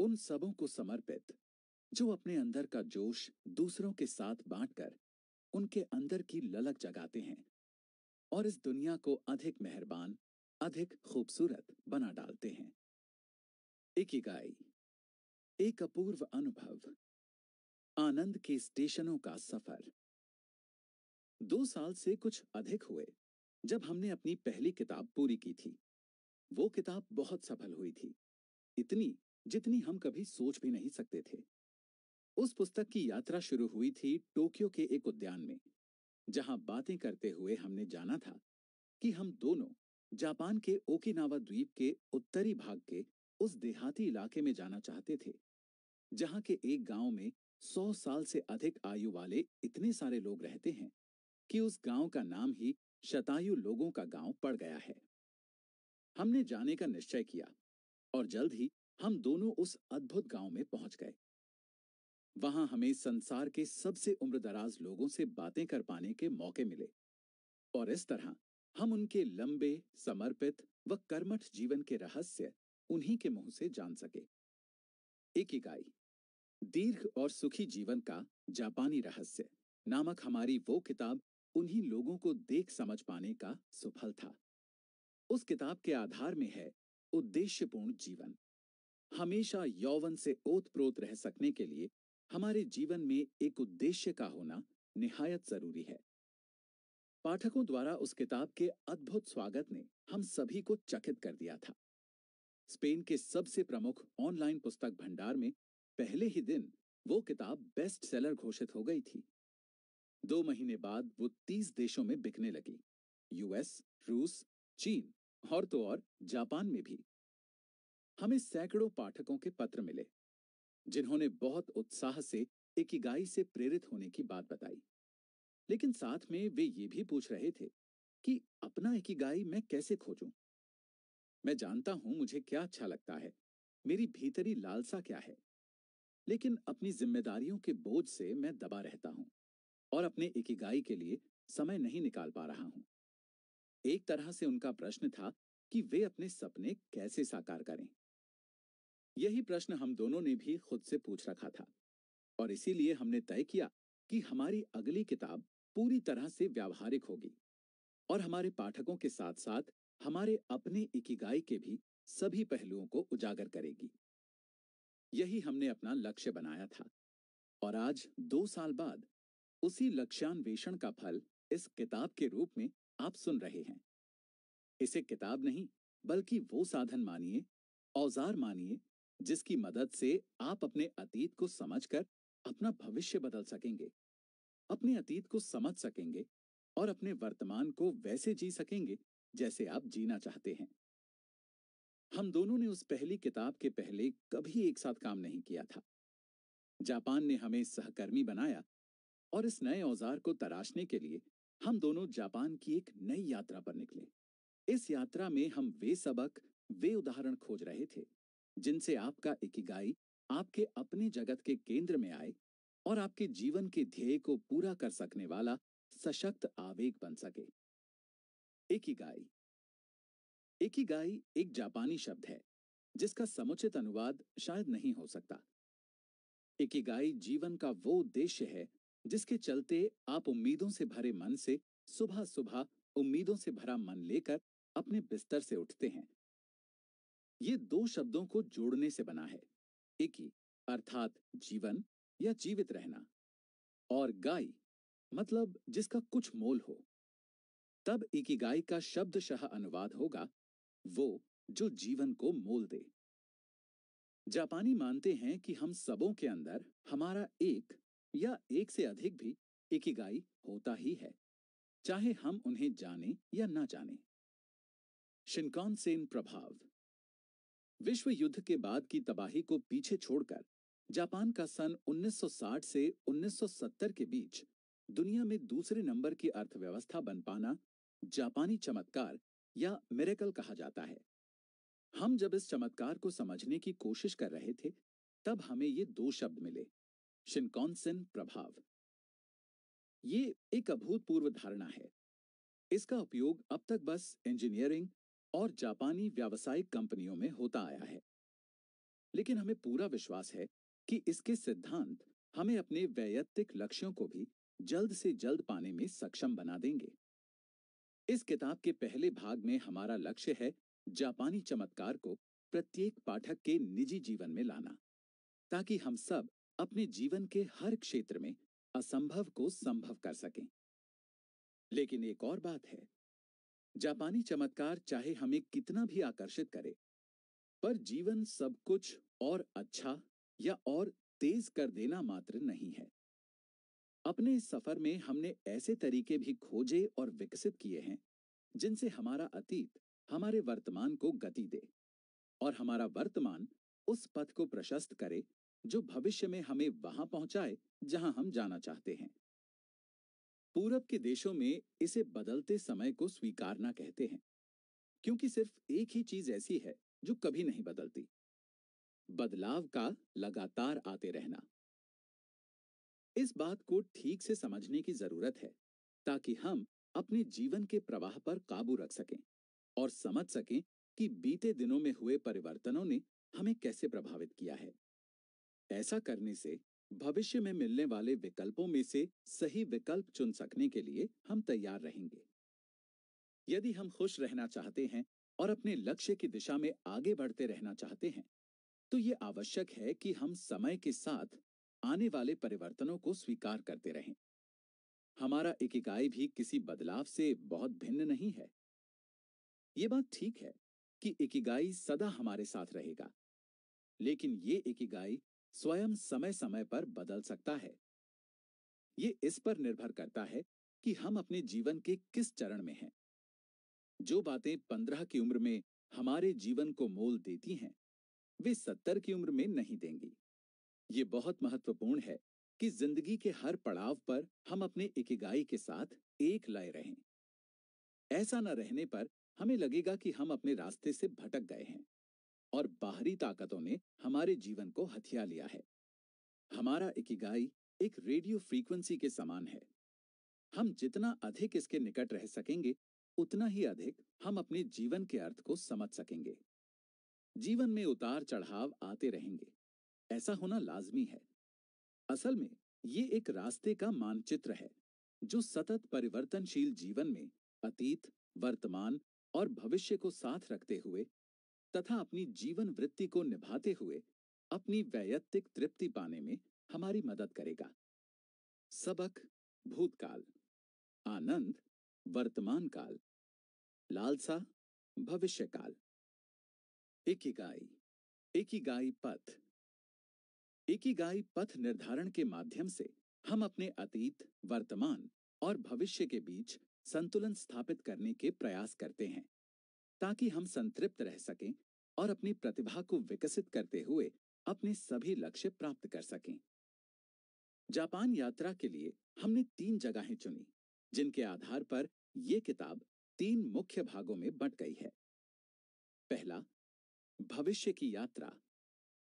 उन सबों को समर्पित जो अपने अंदर का जोश दूसरों के साथ बांटकर उनके अंदर की ललक जगाते हैं और इस दुनिया को अधिक मेहरबान अधिक खूबसूरत बना डालते हैं एक इकाई एक अपूर्व अनुभव आनंद के स्टेशनों का सफर दो साल से कुछ अधिक हुए जब हमने अपनी पहली किताब पूरी की थी वो किताब बहुत सफल हुई थी इतनी जितनी हम कभी सोच भी नहीं सकते थे उस पुस्तक की यात्रा शुरू हुई थी टोक्यो के एक उद्यान में जहां बातें करते हुए हमने जाना था कि हम दोनों जापान के ओकिनावा द्वीप के उत्तरी भाग के उस देहाती इलाके में जाना चाहते थे जहां के एक गांव में सौ साल से अधिक आयु वाले इतने सारे लोग रहते हैं कि उस गांव का नाम ही शतायु लोगों का गांव पड़ गया है हमने जाने का निश्चय किया और जल्द ही हम दोनों उस अद्भुत गांव में पहुंच गए वहां हमें संसार के सबसे उम्रदराज लोगों से बातें कर पाने के मौके मिले और इस तरह हम उनके लंबे समर्पित व कर्मठ जीवन के रहस्य उन्हीं के मुंह से जान सके एक इकाई दीर्घ और सुखी जीवन का जापानी रहस्य नामक हमारी वो किताब उन्हीं लोगों को देख समझ पाने का सुफल था उस किताब के आधार में है उद्देश्यपूर्ण जीवन हमेशा यौवन से ओतप्रोत रह सकने के लिए हमारे जीवन में एक उद्देश्य का होना निहायत जरूरी है पाठकों द्वारा उस किताब के अद्भुत स्वागत ने हम सभी को चकित कर दिया था स्पेन के सबसे प्रमुख ऑनलाइन पुस्तक भंडार में पहले ही दिन वो किताब बेस्ट सेलर घोषित हो गई थी दो महीने बाद वो तीस देशों में बिकने लगी यूएस रूस चीन और तो और जापान में भी हमें सैकड़ों पाठकों के पत्र मिले जिन्होंने बहुत उत्साह से एक इकाई से प्रेरित होने की बात बताई लेकिन साथ में वे ये भी पूछ रहे थे कि अपना इकाई मैं कैसे खोजूं मैं जानता हूं मुझे क्या अच्छा लगता है मेरी भीतरी लालसा क्या है लेकिन अपनी जिम्मेदारियों के बोझ से मैं दबा रहता हूं और अपने इकाई के लिए समय नहीं निकाल पा रहा हूं एक तरह से उनका प्रश्न था कि वे अपने सपने कैसे साकार करें यही प्रश्न हम दोनों ने भी खुद से पूछ रखा था और इसीलिए हमने तय किया कि हमारी अगली किताब पूरी तरह से व्यावहारिक होगी और हमारे पाठकों के साथ साथ हमारे अपने इकिगाई के भी सभी पहलुओं को उजागर करेगी यही हमने अपना लक्ष्य बनाया था और आज दो साल बाद उसी लक्ष्यान्वेषण का फल इस किताब के रूप में आप सुन रहे हैं इसे किताब नहीं बल्कि वो साधन मानिए औजार मानिए जिसकी मदद से आप अपने अतीत को समझकर अपना भविष्य बदल सकेंगे अपने अतीत को समझ सकेंगे और अपने वर्तमान को वैसे जी सकेंगे जैसे आप जीना चाहते हैं हम दोनों ने उस पहली किताब के पहले कभी एक साथ काम नहीं किया था जापान ने हमें सहकर्मी बनाया और इस नए औजार को तराशने के लिए हम दोनों जापान की एक नई यात्रा पर निकले इस यात्रा में हम वे सबक वे उदाहरण खोज रहे थे जिनसे आपका इकिगाई आपके अपने जगत के केंद्र में आए और आपके जीवन के ध्येय को पूरा कर सकने वाला सशक्त आवेग बन सके इकिगाई इकिगाई एक जापानी शब्द है जिसका समुचित अनुवाद शायद नहीं हो सकता इकिगाई जीवन का वो उद्देश्य है जिसके चलते आप उम्मीदों से भरे मन से सुबह सुबह उम्मीदों से भरा मन लेकर अपने बिस्तर से उठते हैं ये दो शब्दों को जोड़ने से बना है इकी अर्थात जीवन या जीवित रहना और गाय मतलब जिसका कुछ मोल हो तब इकिगाई का शब्दशः अनुवाद होगा वो जो जीवन को मोल दे जापानी मानते हैं कि हम सबों के अंदर हमारा एक या एक से अधिक भी इकिगाई होता ही है चाहे हम उन्हें जाने या ना जाने शिनकॉन सेन प्रभाव विश्व युद्ध के बाद की तबाही को पीछे छोड़कर जापान का सन 1960 से 1970 के बीच दुनिया में दूसरे नंबर की अर्थव्यवस्था बन पाना जापानी चमत्कार या मेरेकल कहा जाता है हम जब इस चमत्कार को समझने की कोशिश कर रहे थे तब हमें ये दो शब्द मिले शिनकॉन्सन प्रभाव ये एक अभूतपूर्व धारणा है इसका उपयोग अब तक बस इंजीनियरिंग और जापानी व्यावसायिक कंपनियों में होता आया है लेकिन हमें पूरा विश्वास है कि इसके सिद्धांत हमें अपने वैयक्तिक लक्ष्यों को भी जल्द से जल्द पाने में सक्षम बना देंगे इस किताब के पहले भाग में हमारा लक्ष्य है जापानी चमत्कार को प्रत्येक पाठक के निजी जीवन में लाना ताकि हम सब अपने जीवन के हर क्षेत्र में असंभव को संभव कर सकें लेकिन एक और बात है जापानी चमत्कार चाहे हमें कितना भी आकर्षित करे पर जीवन सब कुछ और अच्छा या और तेज कर देना मात्र नहीं है अपने इस सफर में हमने ऐसे तरीके भी खोजे और विकसित किए हैं जिनसे हमारा अतीत हमारे वर्तमान को गति दे और हमारा वर्तमान उस पथ को प्रशस्त करे जो भविष्य में हमें वहां पहुंचाए जहां हम जाना चाहते हैं पूरब के देशों में इसे बदलते समय को स्वीकारना कहते हैं क्योंकि सिर्फ एक ही चीज ऐसी है जो कभी नहीं बदलती बदलाव का लगातार आते रहना इस बात को ठीक से समझने की जरूरत है ताकि हम अपने जीवन के प्रवाह पर काबू रख सकें और समझ सकें कि बीते दिनों में हुए परिवर्तनों ने हमें कैसे प्रभावित किया है ऐसा करने से भविष्य में मिलने वाले विकल्पों में से सही विकल्प चुन सकने के लिए हम तैयार रहेंगे यदि हम खुश रहना चाहते हैं और अपने लक्ष्य की दिशा में आगे बढ़ते रहना चाहते हैं तो ये आवश्यक है कि हम समय के साथ आने वाले परिवर्तनों को स्वीकार करते रहें हमारा एक इकाई भी किसी बदलाव से बहुत भिन्न नहीं है ये बात ठीक है कि इकाई सदा हमारे साथ रहेगा लेकिन ये इकाई स्वयं समय समय पर बदल सकता है ये इस पर निर्भर करता है कि हम अपने जीवन के किस चरण में हैं जो बातें पंद्रह की उम्र में हमारे जीवन को मोल देती हैं वे सत्तर की उम्र में नहीं देंगी ये बहुत महत्वपूर्ण है कि जिंदगी के हर पड़ाव पर हम अपने इकिगाई के साथ एक लय रहें ऐसा न रहने पर हमें लगेगा कि हम अपने रास्ते से भटक गए हैं और बाहरी ताकतों ने हमारे जीवन को हथिया लिया है हमारा इकिगाई एक रेडियो फ्रीक्वेंसी के समान है हम जितना अधिक इसके निकट रह सकेंगे उतना ही अधिक हम अपने जीवन के अर्थ को समझ सकेंगे जीवन में उतार चढ़ाव आते रहेंगे ऐसा होना लाजमी है असल में ये एक रास्ते का मानचित्र है जो सतत परिवर्तनशील जीवन में अतीत वर्तमान और भविष्य को साथ रखते हुए तथा अपनी जीवन वृत्ति को निभाते हुए अपनी वैयक्तिक तृप्ति पाने में हमारी मदद करेगा सबक भूतकाल आनंद वर्तमान काल लालसा भविष्य काल एकीगाई एकीगाई पथ एकीगाई पथ निर्धारण के माध्यम से हम अपने अतीत वर्तमान और भविष्य के बीच संतुलन स्थापित करने के प्रयास करते हैं ताकि हम संतृप्त रह सकें और अपनी प्रतिभा को विकसित करते हुए अपने सभी लक्ष्य प्राप्त कर सकें जापान यात्रा के लिए हमने तीन जगहें चुनी जिनके आधार पर यह किताब तीन मुख्य भागों में बंट गई है पहला भविष्य की यात्रा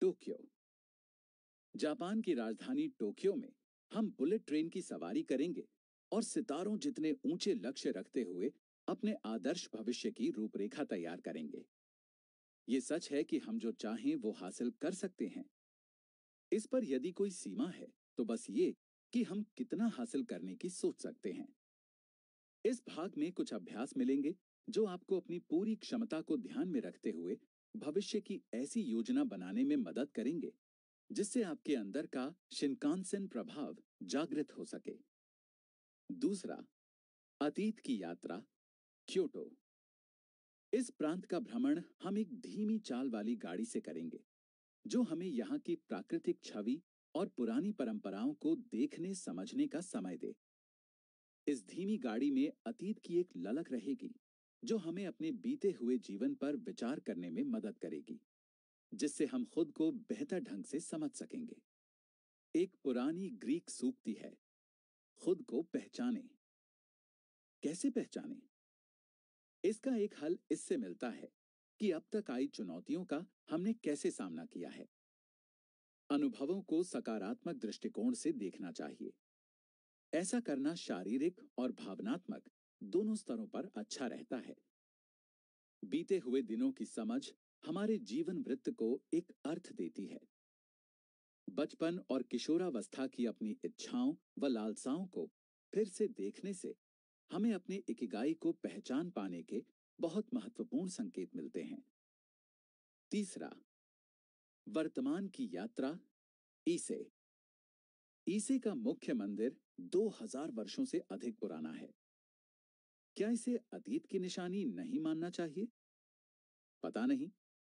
टोक्यो जापान की राजधानी टोक्यो में हम बुलेट ट्रेन की सवारी करेंगे और सितारों जितने ऊंचे लक्ष्य रखते हुए अपने आदर्श भविष्य की रूपरेखा तैयार करेंगे ये सच है कि हम जो चाहें वो हासिल कर सकते हैं इस पर यदि कोई सीमा है तो बस ये कि हम कितना हासिल करने की सोच सकते हैं इस भाग में कुछ अभ्यास मिलेंगे जो आपको अपनी पूरी क्षमता को ध्यान में रखते हुए भविष्य की ऐसी योजना बनाने में मदद करेंगे जिससे आपके अंदर का शिनकानसेन प्रभाव जागृत हो सके दूसरा अतीत की यात्रा क्योटो इस प्रांत का भ्रमण हम एक धीमी चाल वाली गाड़ी से करेंगे जो हमें यहाँ की प्राकृतिक छवि और पुरानी परंपराओं को देखने समझने का समय दे इस धीमी गाड़ी में अतीत की एक ललक रहेगी जो हमें अपने बीते हुए जीवन पर विचार करने में मदद करेगी जिससे हम खुद को बेहतर ढंग से समझ सकेंगे एक पुरानी ग्रीक सूक्ति है खुद को पहचाने कैसे पहचाने इसका एक हल इससे मिलता है कि अब तक आई चुनौतियों का हमने कैसे सामना किया है अनुभवों को सकारात्मक दृष्टिकोण से देखना चाहिए ऐसा करना शारीरिक और भावनात्मक दोनों स्तरों पर अच्छा रहता है बीते हुए दिनों की समझ हमारे जीवन वृत्त को एक अर्थ देती है बचपन और किशोरावस्था की अपनी इच्छाओं व लालसाओं को फिर से देखने से हमें अपने इकिगाई को पहचान पाने के बहुत महत्वपूर्ण संकेत मिलते हैं तीसरा वर्तमान की यात्रा ईसे ईसे का मुख्य मंदिर 2000 वर्षों से अधिक पुराना है क्या इसे अतीत की निशानी नहीं मानना चाहिए पता नहीं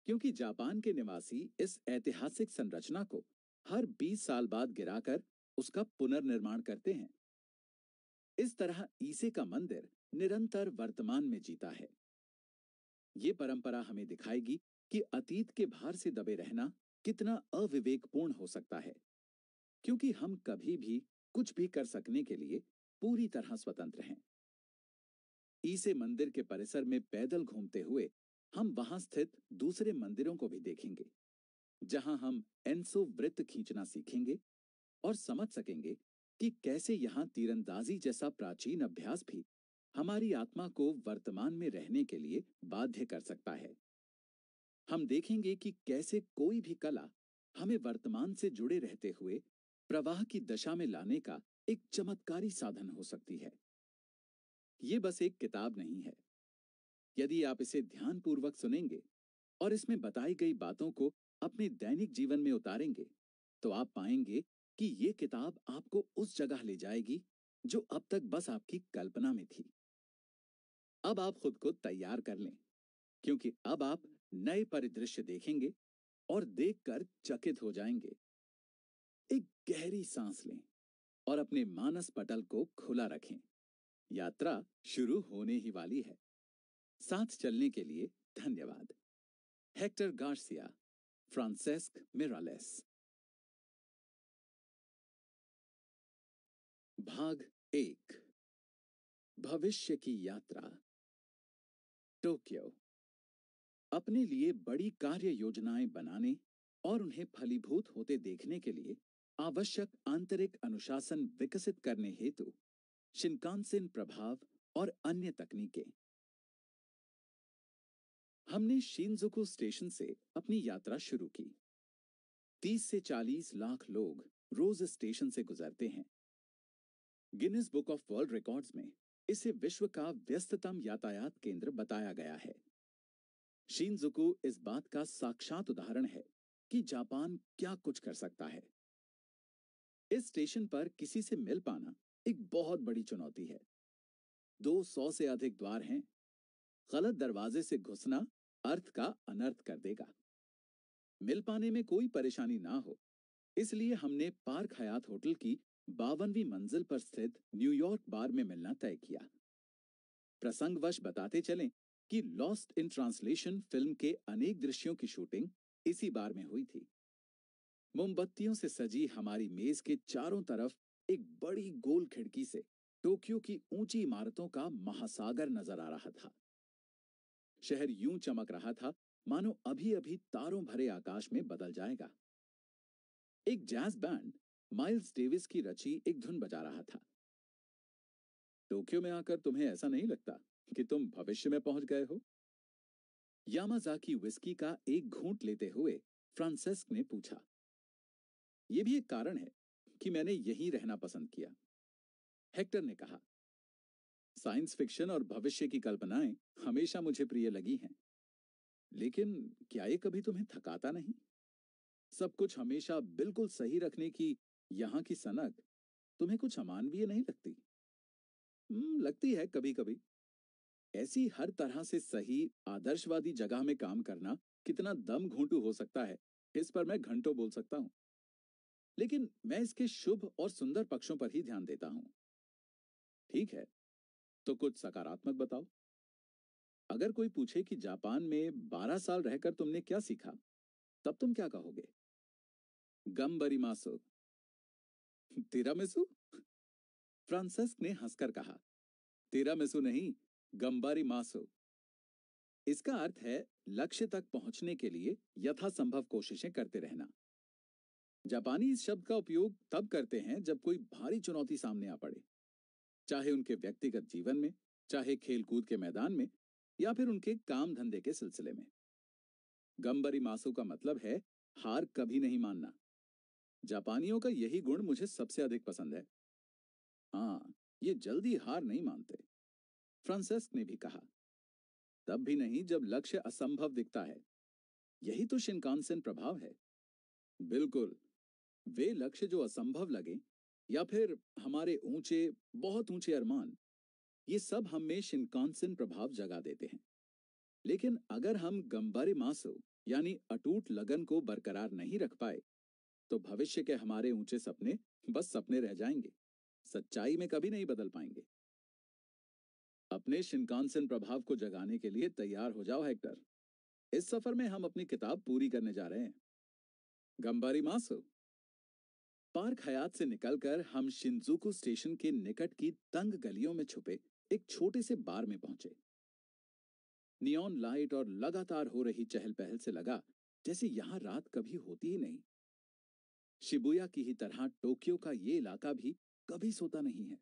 क्योंकि जापान के निवासी इस ऐतिहासिक संरचना को हर 20 साल बाद गिराकर उसका पुनर्निर्माण करते हैं इस तरह ईसे का मंदिर निरंतर वर्तमान में जीता है ये परंपरा हमें दिखाएगी कि अतीत के भार से दबे रहना कितना अविवेकपूर्ण हो सकता है क्योंकि हम कभी भी कुछ भी कर सकने के लिए पूरी तरह स्वतंत्र हैं ईसे मंदिर के परिसर में पैदल घूमते हुए हम वहां स्थित दूसरे मंदिरों को भी देखेंगे जहां हम एनसो वृत्त खींचना सीखेंगे और समझ सकेंगे कि कैसे यहाँ तीरंदाजी जैसा प्राचीन अभ्यास भी हमारी आत्मा को वर्तमान में रहने के लिए बाध्य कर सकता है हम देखेंगे कि कैसे कोई भी कला हमें वर्तमान से जुड़े रहते हुए प्रवाह की दशा में लाने का एक चमत्कारी साधन हो सकती है ये बस एक किताब नहीं है यदि आप इसे ध्यानपूर्वक सुनेंगे और इसमें बताई गई बातों को अपने दैनिक जीवन में उतारेंगे तो आप पाएंगे कि ये किताब आपको उस जगह ले जाएगी जो अब तक बस आपकी कल्पना में थी अब आप खुद को तैयार कर लें क्योंकि अब आप नए परिदृश्य देखेंगे और देखकर चकित हो जाएंगे एक गहरी सांस लें और अपने मानस पटल को खुला रखें यात्रा शुरू होने ही वाली है साथ चलने के लिए धन्यवाद हेक्टर गार्सिया फ्रांसेस्क मिरालेस भाग एक भविष्य की यात्रा टोक्यो अपने लिए बड़ी कार्य योजनाएं बनाने और उन्हें फलीभूत होते देखने के लिए आवश्यक आंतरिक अनुशासन विकसित करने हेतु शिनकानसेन प्रभाव और अन्य तकनीकें हमने शिनजुकु स्टेशन से अपनी यात्रा शुरू की 30 से 40 लाख लोग रोज स्टेशन से गुजरते हैं Guinness Book of World Records में इसे विश्व का व्यस्ततम यातायात केंद्र बताया गया है शिनजुकू इस बात का साक्षात उदाहरण है कि जापान क्या कुछ कर सकता है इस स्टेशन पर किसी से मिल पाना एक बहुत बड़ी चुनौती है 200 से अधिक द्वार हैं गलत दरवाजे से घुसना अर्थ का अनर्थ कर देगा मिल पाने में कोई परेशानी ना हो इसलिए हमने पार्क हयात होटल की बावनवी मंजिल पर स्थित न्यूयॉर्क बार में मिलना तय किया प्रसंगवश बताते चलें कि लॉस्ट इन ट्रांसलेशन फिल्म के अनेक दृश्यों की शूटिंग इसी बार में हुई थी मोमबत्तियों से सजी हमारी मेज के चारों तरफ एक बड़ी गोल खिड़की से टोक्यो की ऊंची इमारतों का महासागर नजर आ रहा था शहर यूं चमक रहा था मानो अभी अभी तारों भरे आकाश में बदल जाएगा एक जैज बैंड माइल्स डेविस की रची एक धुन बजा रहा था टोक्यो में आकर तुम्हें ऐसा नहीं लगता कि तुम भविष्य में पहुंच गए हो यामाजाकी विस्की का एक घूंट लेते हुए फ्रांसेस्क ने पूछा यह भी एक कारण है कि मैंने यहीं रहना पसंद किया हेक्टर ने कहा साइंस फिक्शन और भविष्य की कल्पनाएं हमेशा मुझे प्रिय लगी हैं लेकिन क्या ये कभी तुम्हें थकाता नहीं सब कुछ हमेशा बिल्कुल सही रखने की यहां की सनक तुम्हें कुछ अमानवीय नहीं लगती हम्म, लगती है कभी कभी ऐसी हर तरह से सही आदर्शवादी जगह में काम करना कितना दम घोंटू हो सकता है इस पर मैं घंटों बोल सकता हूं लेकिन मैं इसके शुभ और सुंदर पक्षों पर ही ध्यान देता हूं ठीक है तो कुछ सकारात्मक बताओ अगर कोई पूछे कि जापान में 12 साल रहकर तुमने क्या सीखा तब तुम क्या कहोगे गम बरी मासो तिरामिसू फ्रांसेस्क ने हंसकर कहा तिरामिसू नहीं गंबारी मासू इसका अर्थ है लक्ष्य तक पहुंचने के लिए यथासंभव कोशिशें करते रहना जापानी इस शब्द का उपयोग तब करते हैं जब कोई भारी चुनौती सामने आ पड़े चाहे उनके व्यक्तिगत जीवन में चाहे खेलकूद के मैदान में या फिर उनके काम धंधे के सिलसिले में गंबरी मासू का मतलब है हार कभी नहीं मानना जापानियों का यही गुण मुझे सबसे अधिक पसंद है हाँ ये जल्दी हार नहीं मानते फ्रांसेस्क ने भी कहा तब भी नहीं जब लक्ष्य असंभव दिखता है यही तो शिनकानसेन प्रभाव है बिल्कुल वे लक्ष्य जो असंभव लगे या फिर हमारे ऊंचे बहुत ऊंचे अरमान ये सब हम में शिनकानसेन प्रभाव जगा देते हैं लेकिन अगर हम गंबारे मासो यानी अटूट लगन को बरकरार नहीं रख पाए तो भविष्य के हमारे ऊंचे सपने बस सपने रह जाएंगे सच्चाई में कभी नहीं बदल पाएंगे अपने शिनकानसेन प्रभाव को जगाने के लिए तैयार हो जाओ हेक्टर इस सफर में हम अपनी किताब पूरी करने जा रहे हैं गंबारी मासो पार्क हयात से निकलकर हम शिंजुकू स्टेशन के निकट की तंग गलियों में छुपे एक छोटे से बार में पहुंचे नियॉन लाइट और लगातार हो रही चहल पहल से लगा जैसे यहां रात कभी होती ही नहीं शिबुया की ही तरह टोक्यो का ये इलाका भी कभी सोता नहीं है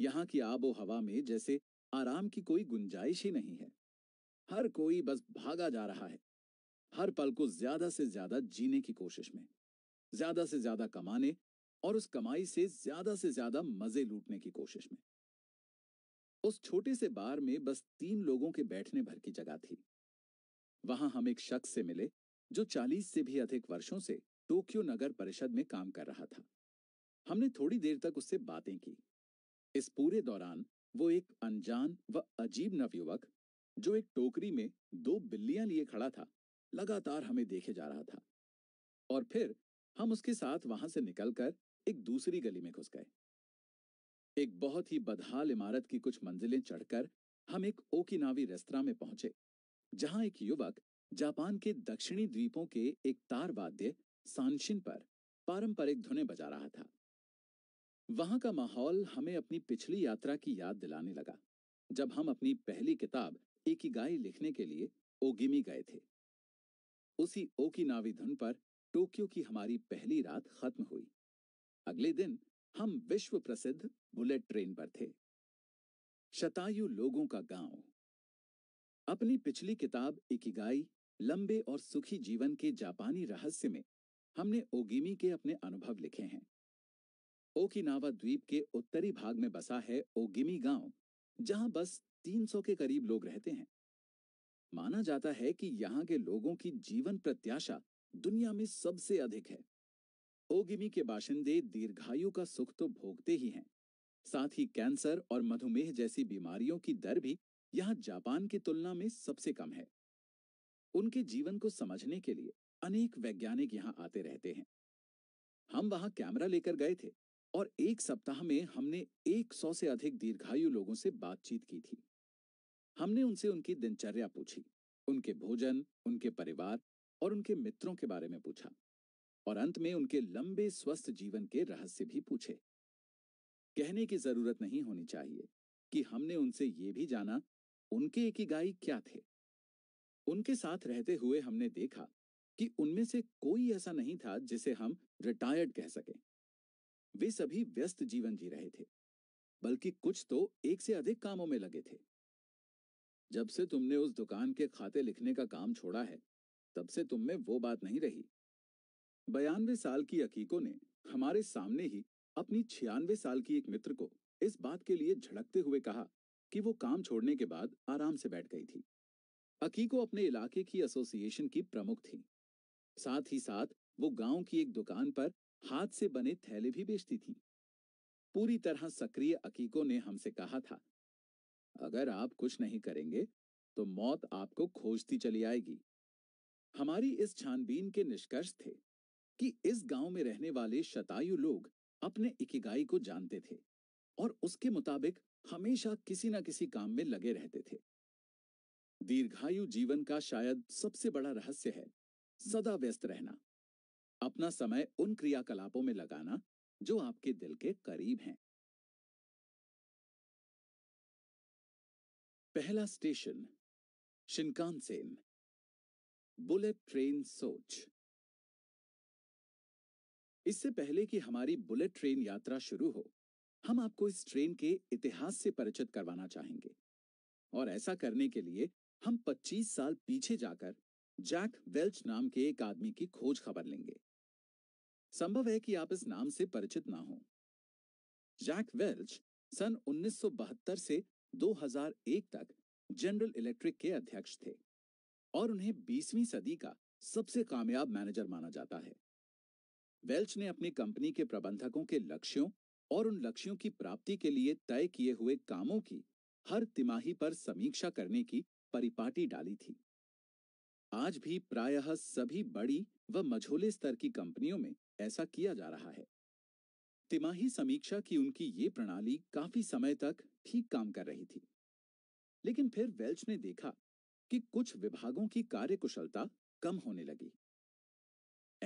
यहां की आबो हवा में जैसे आराम की कोई गुंजाइश ही नहीं है हर कोई बस भागा जा रहा है हर पल को ज्यादा से ज्यादा जीने की कोशिश में ज्यादा से ज्यादा कमाने और उस कमाई से ज्यादा से ज्यादा मजे लूटने की कोशिश में उस छोटे से बार में बस तीन लोगों के बैठने भर की जगह थी वहां हम एक शख्स से मिले जो चालीस से भी अधिक वर्षों से टोक्यो नगर परिषद में काम कर रहा था हमने थोड़ी देर तक उससे बातें की इस पूरे दौरान वो एक अनजान व अजीब नवयुवक जो एक टोकरी में दो बिल्लियां लिए खड़ा था लगातार हमें देखे जा रहा था और फिर हम उसके साथ वहां से निकलकर एक दूसरी गली में घुस गए एक बहुत ही बदहाल इमारत की कुछ मंजिलें चढ़कर हम एक ओकिनावी रेस्तरा में पहुंचे जहां एक युवक जापान के दक्षिणी द्वीपों के एक तार वाद्य सानशिन पर पारंपरिक धुने बजा रहा था वहां का माहौल हमें अपनी पिछली यात्रा की याद दिलाने लगा जब हम अपनी पहली किताब एकीगाई लिखने के लिए ओगिमी गए थे उसी ओकिनावी धुन पर टोक्यो की हमारी पहली रात खत्म हुई अगले दिन हम विश्व प्रसिद्ध बुलेट ट्रेन पर थे शतायु लोगों का गांव अपनी पिछली किताब इकिगाई लंबे और सुखी जीवन के जापानी रहस्य में हमने ओगिमी के अपने अनुभव लिखे हैं ओकिनावा द्वीप के उत्तरी भाग में बसा है ओगिमी गांव जहां बस 300 के करीब लोग रहते हैं माना जाता है कि यहां के लोगों की जीवन प्रत्याशा दुनिया में सबसे अधिक है ओगिमी के बाशिंदे दीर्घायु का सुख तो भोगते ही हैं साथ ही कैंसर और मधुमेह जैसी बीमारियों की दर भी यहां जापान की तुलना में सबसे कम है उनके जीवन को समझने के लिए अनेक वैज्ञानिक यहां आते रहते हैं हम वहां कैमरा लेकर गए थे और एक सप्ताह में हमने 100 से अधिक दीर्घायु लोगों से बातचीत की थी हमने उनसे उनकी दिनचर्या पूछी उनके भोजन उनके परिवार और उनके मित्रों के बारे में पूछा और अंत में उनके लंबे स्वस्थ जीवन के रहस्य भी पूछे कहने की जरूरत नहीं होनी चाहिए कि हमने उनसे ये भी जाना उनके एक इकाई क्या थे उनके साथ रहते हुए हमने देखा कि उनमें से कोई ऐसा नहीं था जिसे हम रिटायर्ड कह सकें वे सभी व्यस्त जीवन जी रहे थे बल्कि कुछ तो एक से अधिक कामों में लगे थे जब से तुमने उस दुकान के खाते लिखने का काम छोड़ा है तब से तुम में वो बात नहीं रही बयानवे साल की अकीको ने हमारे सामने ही अपनी छियानवे साल की एक मित्र को इस बात के लिए झड़कते हुए कहा कि वो काम छोड़ने के बाद आराम से बैठ गई थी अकीको अपने इलाके की एसोसिएशन की प्रमुख थी साथ ही साथ वो गांव की एक दुकान पर हाथ से बने थैले भी बेचती थी पूरी तरह सक्रिय अकीको ने हमसे कहा था अगर आप कुछ नहीं करेंगे तो मौत आपको खोजती चली आएगी हमारी इस छानबीन के निष्कर्ष थे कि इस गांव में रहने वाले शतायु लोग अपने इकिगाई को जानते थे और उसके मुताबिक हमेशा किसी ना किसी काम में लगे रहते थे दीर्घायु जीवन का शायद सबसे बड़ा रहस्य है सदा व्यस्त रहना अपना समय उन क्रियाकलापों में लगाना जो आपके दिल के करीब हैं पहला स्टेशन शिनकानसेन बुलेट ट्रेन सोच इससे पहले कि हमारी बुलेट ट्रेन यात्रा शुरू हो हम आपको इस ट्रेन के इतिहास से परिचित करवाना चाहेंगे और ऐसा करने के लिए हम 25 साल पीछे जाकर जैक वेल्च नाम के एक आदमी की खोज खबर लेंगे संभव है कि आप इस नाम से परिचित ना हो जैक वेल्च सन 1972 से 2001 तक जनरल इलेक्ट्रिक के अध्यक्ष थे और उन्हें 20वीं सदी का सबसे कामयाब मैनेजर माना जाता है वेल्च ने अपनी कंपनी के प्रबंधकों के लक्ष्यों और उन लक्ष्यों की प्राप्ति के लिए तय किए हुए कामों की हर तिमाही पर समीक्षा करने की परिपाटी डाली थी आज भी प्रायः सभी बड़ी व मझोले स्तर की कंपनियों में ऐसा किया जा रहा है तिमाही समीक्षा की उनकी ये प्रणाली काफी समय तक ठीक काम कर रही थी लेकिन फिर वेल्च ने देखा कि कुछ विभागों की कार्यकुशलता कम होने लगी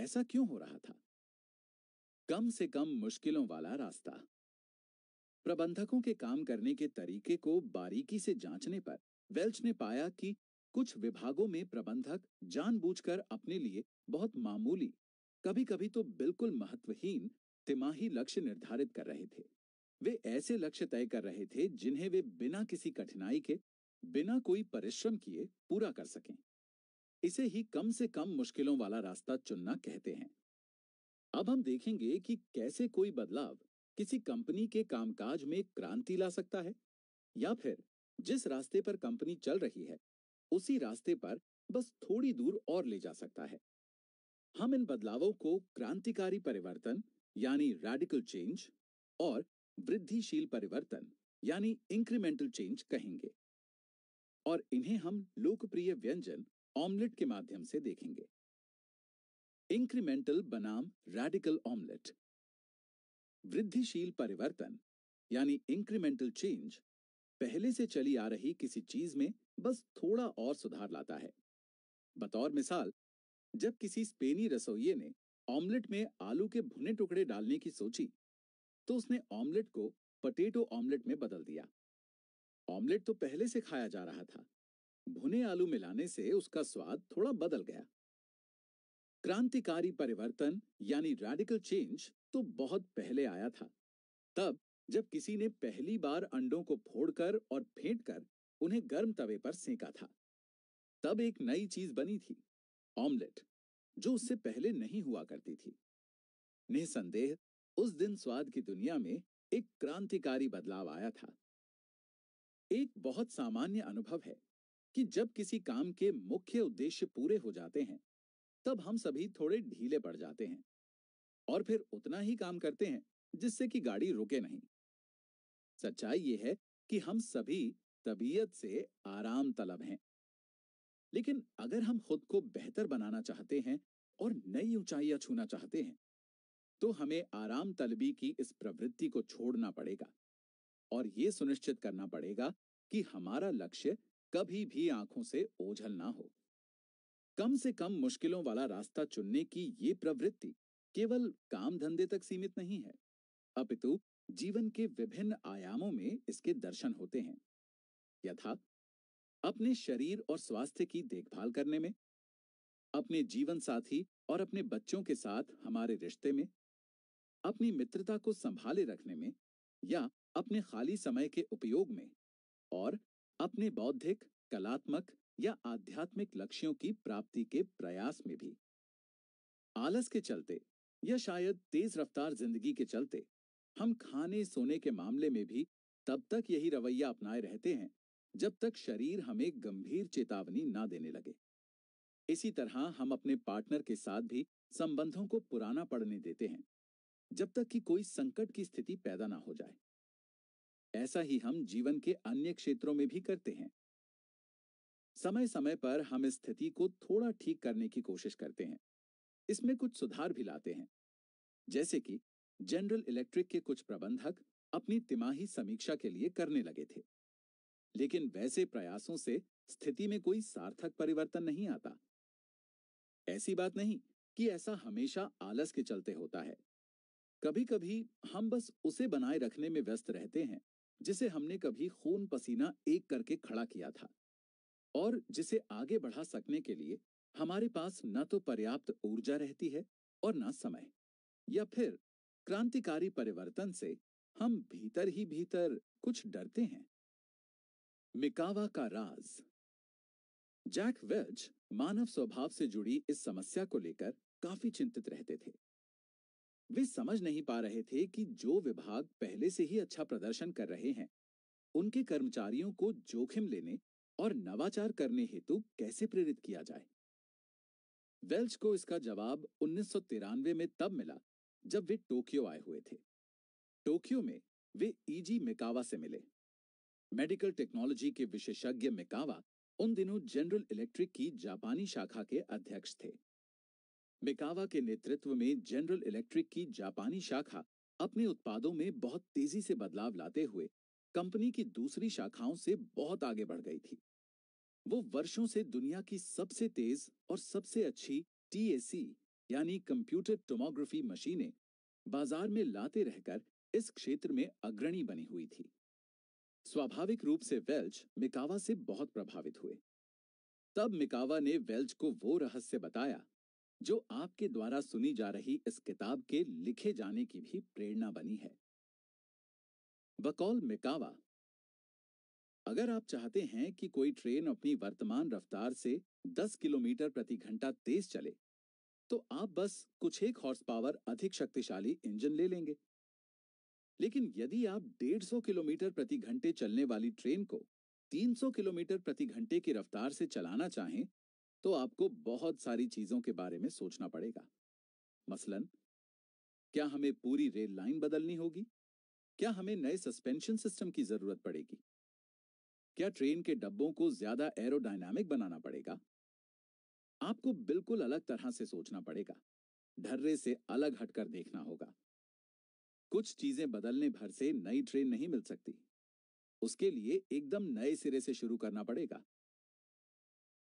ऐसा क्यों हो रहा था कम से कम मुश्किलों वाला रास्ता प्रबंधकों के काम करने के तरीके को बारीकी से जांचने पर वेल्च ने पाया कि कुछ विभागों में प्रबंधक जानबूझकर अपने लिए बहुत मामूली कभी कभी तो बिल्कुल महत्वहीन तिमाही लक्ष्य निर्धारित कर रहे थे वे ऐसे लक्ष्य तय कर रहे थे जिन्हें वे बिना किसी कठिनाई के बिना कोई परिश्रम किए पूरा कर सकें इसे ही कम से कम मुश्किलों वाला रास्ता चुनना कहते हैं अब हम देखेंगे कि कैसे कोई बदलाव किसी कंपनी के कामकाज में क्रांति ला सकता है या फिर जिस रास्ते पर कंपनी चल रही है उसी रास्ते पर बस थोड़ी दूर और ले जा सकता है हम इन बदलावों को क्रांतिकारी परिवर्तन यानी रेडिकल चेंज और वृद्धिशील परिवर्तन यानी इंक्रीमेंटल चेंज कहेंगे और इन्हें हम लोकप्रिय व्यंजन ऑमलेट के माध्यम से देखेंगे इंक्रीमेंटल बनाम रेडिकल ऑमलेट वृद्धिशील परिवर्तन यानी इंक्रीमेंटल चेंज पहले से चली आ रही किसी चीज में बस थोड़ा और सुधार लाता है बतौर मिसाल जब किसी स्पेनी रसोइये ने ऑमलेट में आलू के भुने टुकड़े डालने की सोची तो उसने ऑमलेट को पटेटो ऑमलेट में बदल दिया ऑमलेट तो पहले से खाया जा रहा था भुने आलू मिलाने से उसका स्वाद थोड़ा बदल गया क्रांतिकारी परिवर्तन यानी रेडिकल चेंज तो बहुत पहले आया था तब जब किसी ने पहली बार अंडों को फोड़कर और फेंटकर उन्हें गर्म तवे पर सेंका था तब एक नई चीज बनी थी ऑमलेट जो उससे पहले नहीं हुआ करती थी निसंदेह उस दिन स्वाद की दुनिया में एक क्रांतिकारी बदलाव आया था एक बहुत सामान्य अनुभव है कि जब किसी काम के मुख्य उद्देश्य पूरे हो जाते हैं तब हम सभी थोड़े ढीले पड़ जाते हैं और फिर उतना ही काम करते हैं जिससे कि गाड़ी रुके नहीं सच्चाई ये है कि हम सभी तबीयत से आराम तलब हैं लेकिन अगर हम खुद को बेहतर बनाना चाहते हैं और नई ऊंचाइयां छूना चाहते हैं तो हमें आराम तलबी की इस प्रवृत्ति को छोड़ना पड़ेगा और ये सुनिश्चित करना पड़ेगा कि हमारा लक्ष्य कभी भी आंखों से ओझल ना हो कम से कम मुश्किलों वाला रास्ता चुनने की ये प्रवृत्ति केवल काम धंधे तक सीमित नहीं है अपितु जीवन के विभिन्न आयामों में इसके दर्शन होते हैं यथा अपने शरीर और स्वास्थ्य की देखभाल करने में अपने जीवन साथी और अपने बच्चों के साथ हमारे रिश्ते में अपनी मित्रता को संभाले रखने में या अपने खाली समय के उपयोग में और अपने बौद्धिक कलात्मक या आध्यात्मिक लक्ष्यों की प्राप्ति के प्रयास में भी आलस के चलते या शायद तेज रफ्तार जिंदगी के चलते हम खाने सोने के मामले में भी तब तक यही रवैया अपनाए रहते हैं जब तक शरीर हमें गंभीर चेतावनी ना देने लगे इसी तरह हम अपने पार्टनर के साथ भी संबंधों को पुराना पड़ने देते हैं जब तक कि कोई संकट की स्थिति पैदा ना हो जाए ऐसा ही हम जीवन के अन्य क्षेत्रों में भी करते हैं समय समय पर हम इस स्थिति को थोड़ा ठीक करने की कोशिश करते हैं इसमें कुछ सुधार भी लाते हैं जैसे कि जनरल इलेक्ट्रिक के कुछ प्रबंधक अपनी तिमाही समीक्षा के लिए करने लगे थे लेकिन वैसे प्रयासों से स्थिति में कोई सार्थक परिवर्तन नहीं आता ऐसी बात नहीं कि ऐसा हमेशा आलस के चलते होता है कभी कभी हम बस उसे बनाए रखने में व्यस्त रहते हैं जिसे हमने कभी खून पसीना एक करके खड़ा किया था और जिसे आगे बढ़ा सकने के लिए हमारे पास न तो पर्याप्त ऊर्जा रहती है और न समय या फिर क्रांतिकारी परिवर्तन से हम भीतर ही भीतर कुछ डरते हैं मिकावा का राज जैक वेज मानव स्वभाव से जुड़ी इस समस्या को लेकर काफी चिंतित रहते थे वे समझ नहीं पा रहे थे कि जो विभाग पहले से ही अच्छा प्रदर्शन कर रहे हैं उनके कर्मचारियों को जोखिम लेने और नवाचार करने हेतु कैसे प्रेरित किया जाए वेल्च को इसका जवाब उन्नीस में तब मिला जब वे टोक्यो आए हुए थे टोक्यो में वे ईजी मिकावा से मिले मेडिकल टेक्नोलॉजी के विशेषज्ञ मिकावा उन दिनों जनरल इलेक्ट्रिक की जापानी शाखा के अध्यक्ष थे मिकावा के नेतृत्व में जनरल इलेक्ट्रिक की जापानी शाखा अपने उत्पादों में बहुत तेजी से बदलाव लाते हुए कंपनी की दूसरी शाखाओं से बहुत आगे बढ़ गई थी वो वर्षों से दुनिया की सबसे तेज और सबसे अच्छी टीएसी यानी कंप्यूटर टोमोग्राफी मशीनें बाजार में लाते रहकर इस क्षेत्र में अग्रणी बनी हुई थी स्वाभाविक रूप से वेल्च मिकावा से बहुत प्रभावित हुए तब मिकावा ने वेल्च को वो रहस्य बताया जो आपके द्वारा सुनी जा रही इस किताब के लिखे जाने की भी प्रेरणा बनी है बकौल मिकावा अगर आप चाहते हैं कि कोई ट्रेन अपनी वर्तमान रफ्तार से 10 किलोमीटर प्रति घंटा तेज चले तो आप बस कुछ एक हॉर्स पावर अधिक शक्तिशाली इंजन ले लेंगे लेकिन यदि आप 150 किलोमीटर प्रति घंटे चलने वाली ट्रेन को 300 किलोमीटर प्रति घंटे की रफ्तार से चलाना चाहें तो आपको बहुत सारी चीजों के बारे में सोचना पड़ेगा मसलन क्या हमें पूरी रेल लाइन बदलनी होगी क्या हमें नए सस्पेंशन सिस्टम की जरूरत पड़ेगी क्या ट्रेन के डब्बों को ज्यादा एरोडायनामिक बनाना पड़ेगा आपको बिल्कुल अलग तरह से सोचना पड़ेगा ढर्रे से अलग हटकर देखना होगा कुछ चीजें बदलने भर से नई ट्रेन नहीं मिल सकती उसके लिए एकदम नए सिरे से शुरू करना पड़ेगा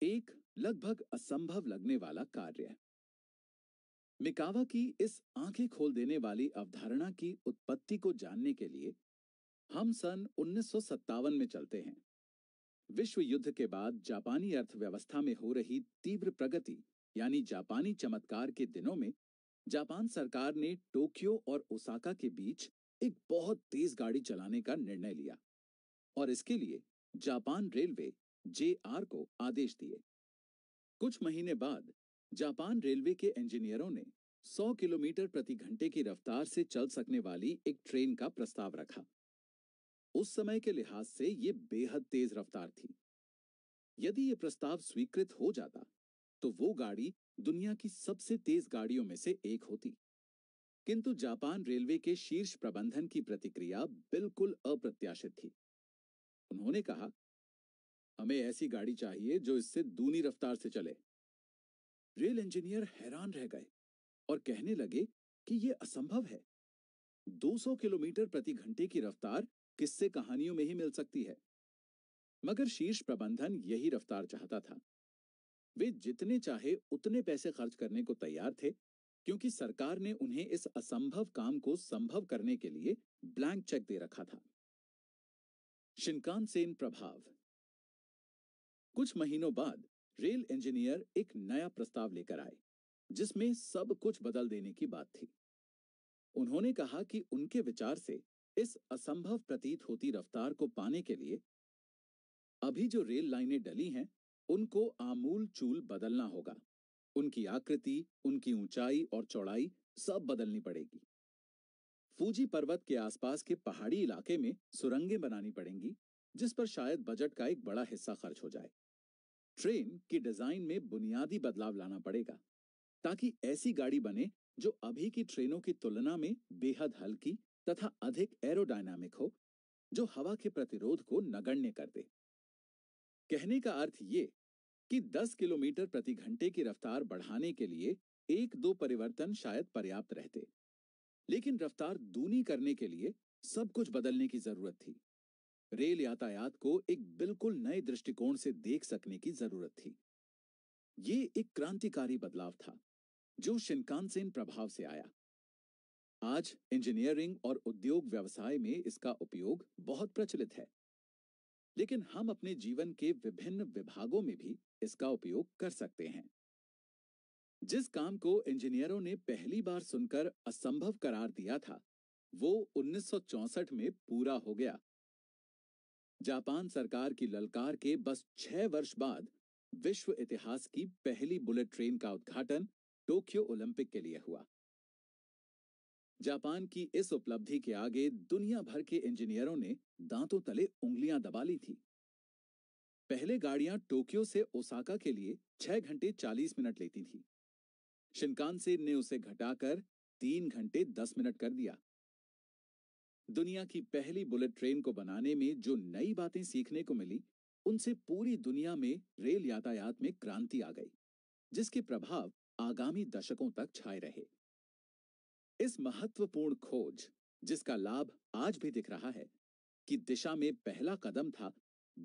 एक लगभग असंभव लगने वाला कार्य मिकावा की इस आंखें खोल देने वाली अवधारणा की उत्पत्ति को जानने के लिए हम सन उन्नीस में चलते हैं विश्व युद्ध के बाद जापानी अर्थव्यवस्था में हो रही तीव्र प्रगति यानी जापानी चमत्कार के दिनों में जापान सरकार ने टोक्यो और ओसाका के बीच एक बहुत तेज गाड़ी चलाने का निर्णय लिया और इसके लिए जापान रेलवे जे आर को आदेश दिए कुछ महीने बाद जापान रेलवे के इंजीनियरों ने 100 किलोमीटर प्रति घंटे की रफ्तार से चल सकने वाली एक ट्रेन का प्रस्ताव रखा उस समय के लिहाज से ये बेहद तेज रफ्तार थी यदि ये प्रस्ताव स्वीकृत हो जाता तो वो गाड़ी दुनिया की सबसे तेज गाड़ियों में से एक होती किंतु जापान रेलवे के शीर्ष प्रबंधन की प्रतिक्रिया बिल्कुल अप्रत्याशित थी उन्होंने कहा हमें ऐसी गाड़ी चाहिए जो इससे दूनी रफ्तार से चले रेल इंजीनियर हैरान रह गए और कहने लगे कि यह असंभव है 200 किलोमीटर प्रति घंटे की रफ्तार किस्से कहानियों में ही मिल सकती है मगर शीर्ष प्रबंधन यही रफ्तार चाहता था वे जितने चाहे उतने पैसे खर्च करने को तैयार थे क्योंकि सरकार ने उन्हें इस असंभव काम को संभव करने के लिए ब्लैंक चेक दे रखा था शिनकानसेन प्रभाव कुछ महीनों बाद रेल इंजीनियर एक नया प्रस्ताव लेकर आए जिसमें सब कुछ बदल देने की बात थी उन्होंने कहा कि उनके विचार से इस असंभव प्रतीत होती रफ्तार को पाने के लिए अभी जो रेल लाइनें डली हैं उनको आमूल चूल बदलना होगा उनकी आकृति उनकी ऊंचाई और चौड़ाई सब बदलनी पड़ेगी फूजी पर्वत के आसपास के पहाड़ी इलाके में सुरंगें बनानी पड़ेंगी जिस पर शायद बजट का एक बड़ा हिस्सा खर्च हो जाए ट्रेन की डिजाइन में बुनियादी बदलाव लाना पड़ेगा ताकि ऐसी गाड़ी बने जो अभी की ट्रेनों की तुलना में बेहद हल्की तथा अधिक एरोडायनामिक हो जो हवा के प्रतिरोध को नगण्य कर दे कहने का अर्थ ये कि 10 किलोमीटर प्रति घंटे की रफ्तार बढ़ाने के लिए एक दो परिवर्तन शायद पर्याप्त रहते लेकिन रफ्तार दूनी करने के लिए सब कुछ बदलने की जरूरत थी रेल यातायात को एक बिल्कुल नए दृष्टिकोण से देख सकने की जरूरत थी ये एक क्रांतिकारी बदलाव था जो शिनकानसेन प्रभाव से आया आज इंजीनियरिंग और उद्योग व्यवसाय में इसका उपयोग बहुत प्रचलित है लेकिन हम अपने जीवन के विभिन्न विभागों में भी इसका उपयोग कर सकते हैं जिस काम को इंजीनियरों ने पहली बार सुनकर असंभव करार दिया था वो 1964 में पूरा हो गया जापान सरकार की ललकार के बस छह वर्ष बाद विश्व इतिहास की पहली बुलेट ट्रेन का उद्घाटन टोक्यो ओलंपिक के लिए हुआ जापान की इस उपलब्धि के आगे दुनिया भर के इंजीनियरों ने दांतों तले उंगलियां दबा ली थी पहले गाड़ियां टोक्यो से ओसाका के लिए छह घंटे चालीस मिनट लेती थी शिनकानसेन ने उसे घटाकर तीन घंटे दस मिनट कर दिया दुनिया की पहली बुलेट ट्रेन को बनाने में जो नई बातें सीखने को मिली उनसे पूरी दुनिया में रेल यातायात में क्रांति आ गई जिसके प्रभाव आगामी दशकों तक छाए रहे इस महत्वपूर्ण खोज जिसका लाभ आज भी दिख रहा है कि दिशा में पहला कदम था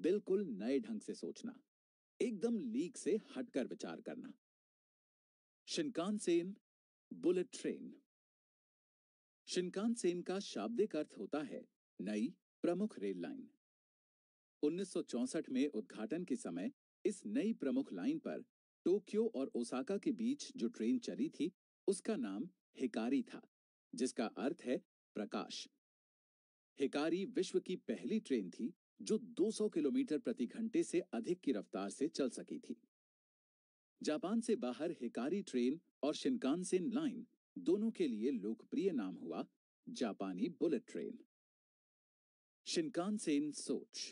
बिल्कुल नए ढंग से सोचना एकदम लीक से हटकर विचार करना शिनकानसेन बुलेट ट्रेन शिनकानसेन का शाब्दिक अर्थ होता है नई प्रमुख रेल लाइन 1964 में उद्घाटन के समय इस नई प्रमुख लाइन पर टोक्यो और ओसाका के बीच जो ट्रेन चली थी उसका नाम हिकारी था जिसका अर्थ है प्रकाश हिकारी विश्व की पहली ट्रेन थी जो 200 किलोमीटर प्रति घंटे से अधिक की रफ्तार से चल सकी थी जापान से बाहर हिकारी ट्रेन और शिनकानसेन लाइन दोनों के लिए लोकप्रिय नाम हुआ जापानी बुलेट ट्रेन शिनकानसेन सोच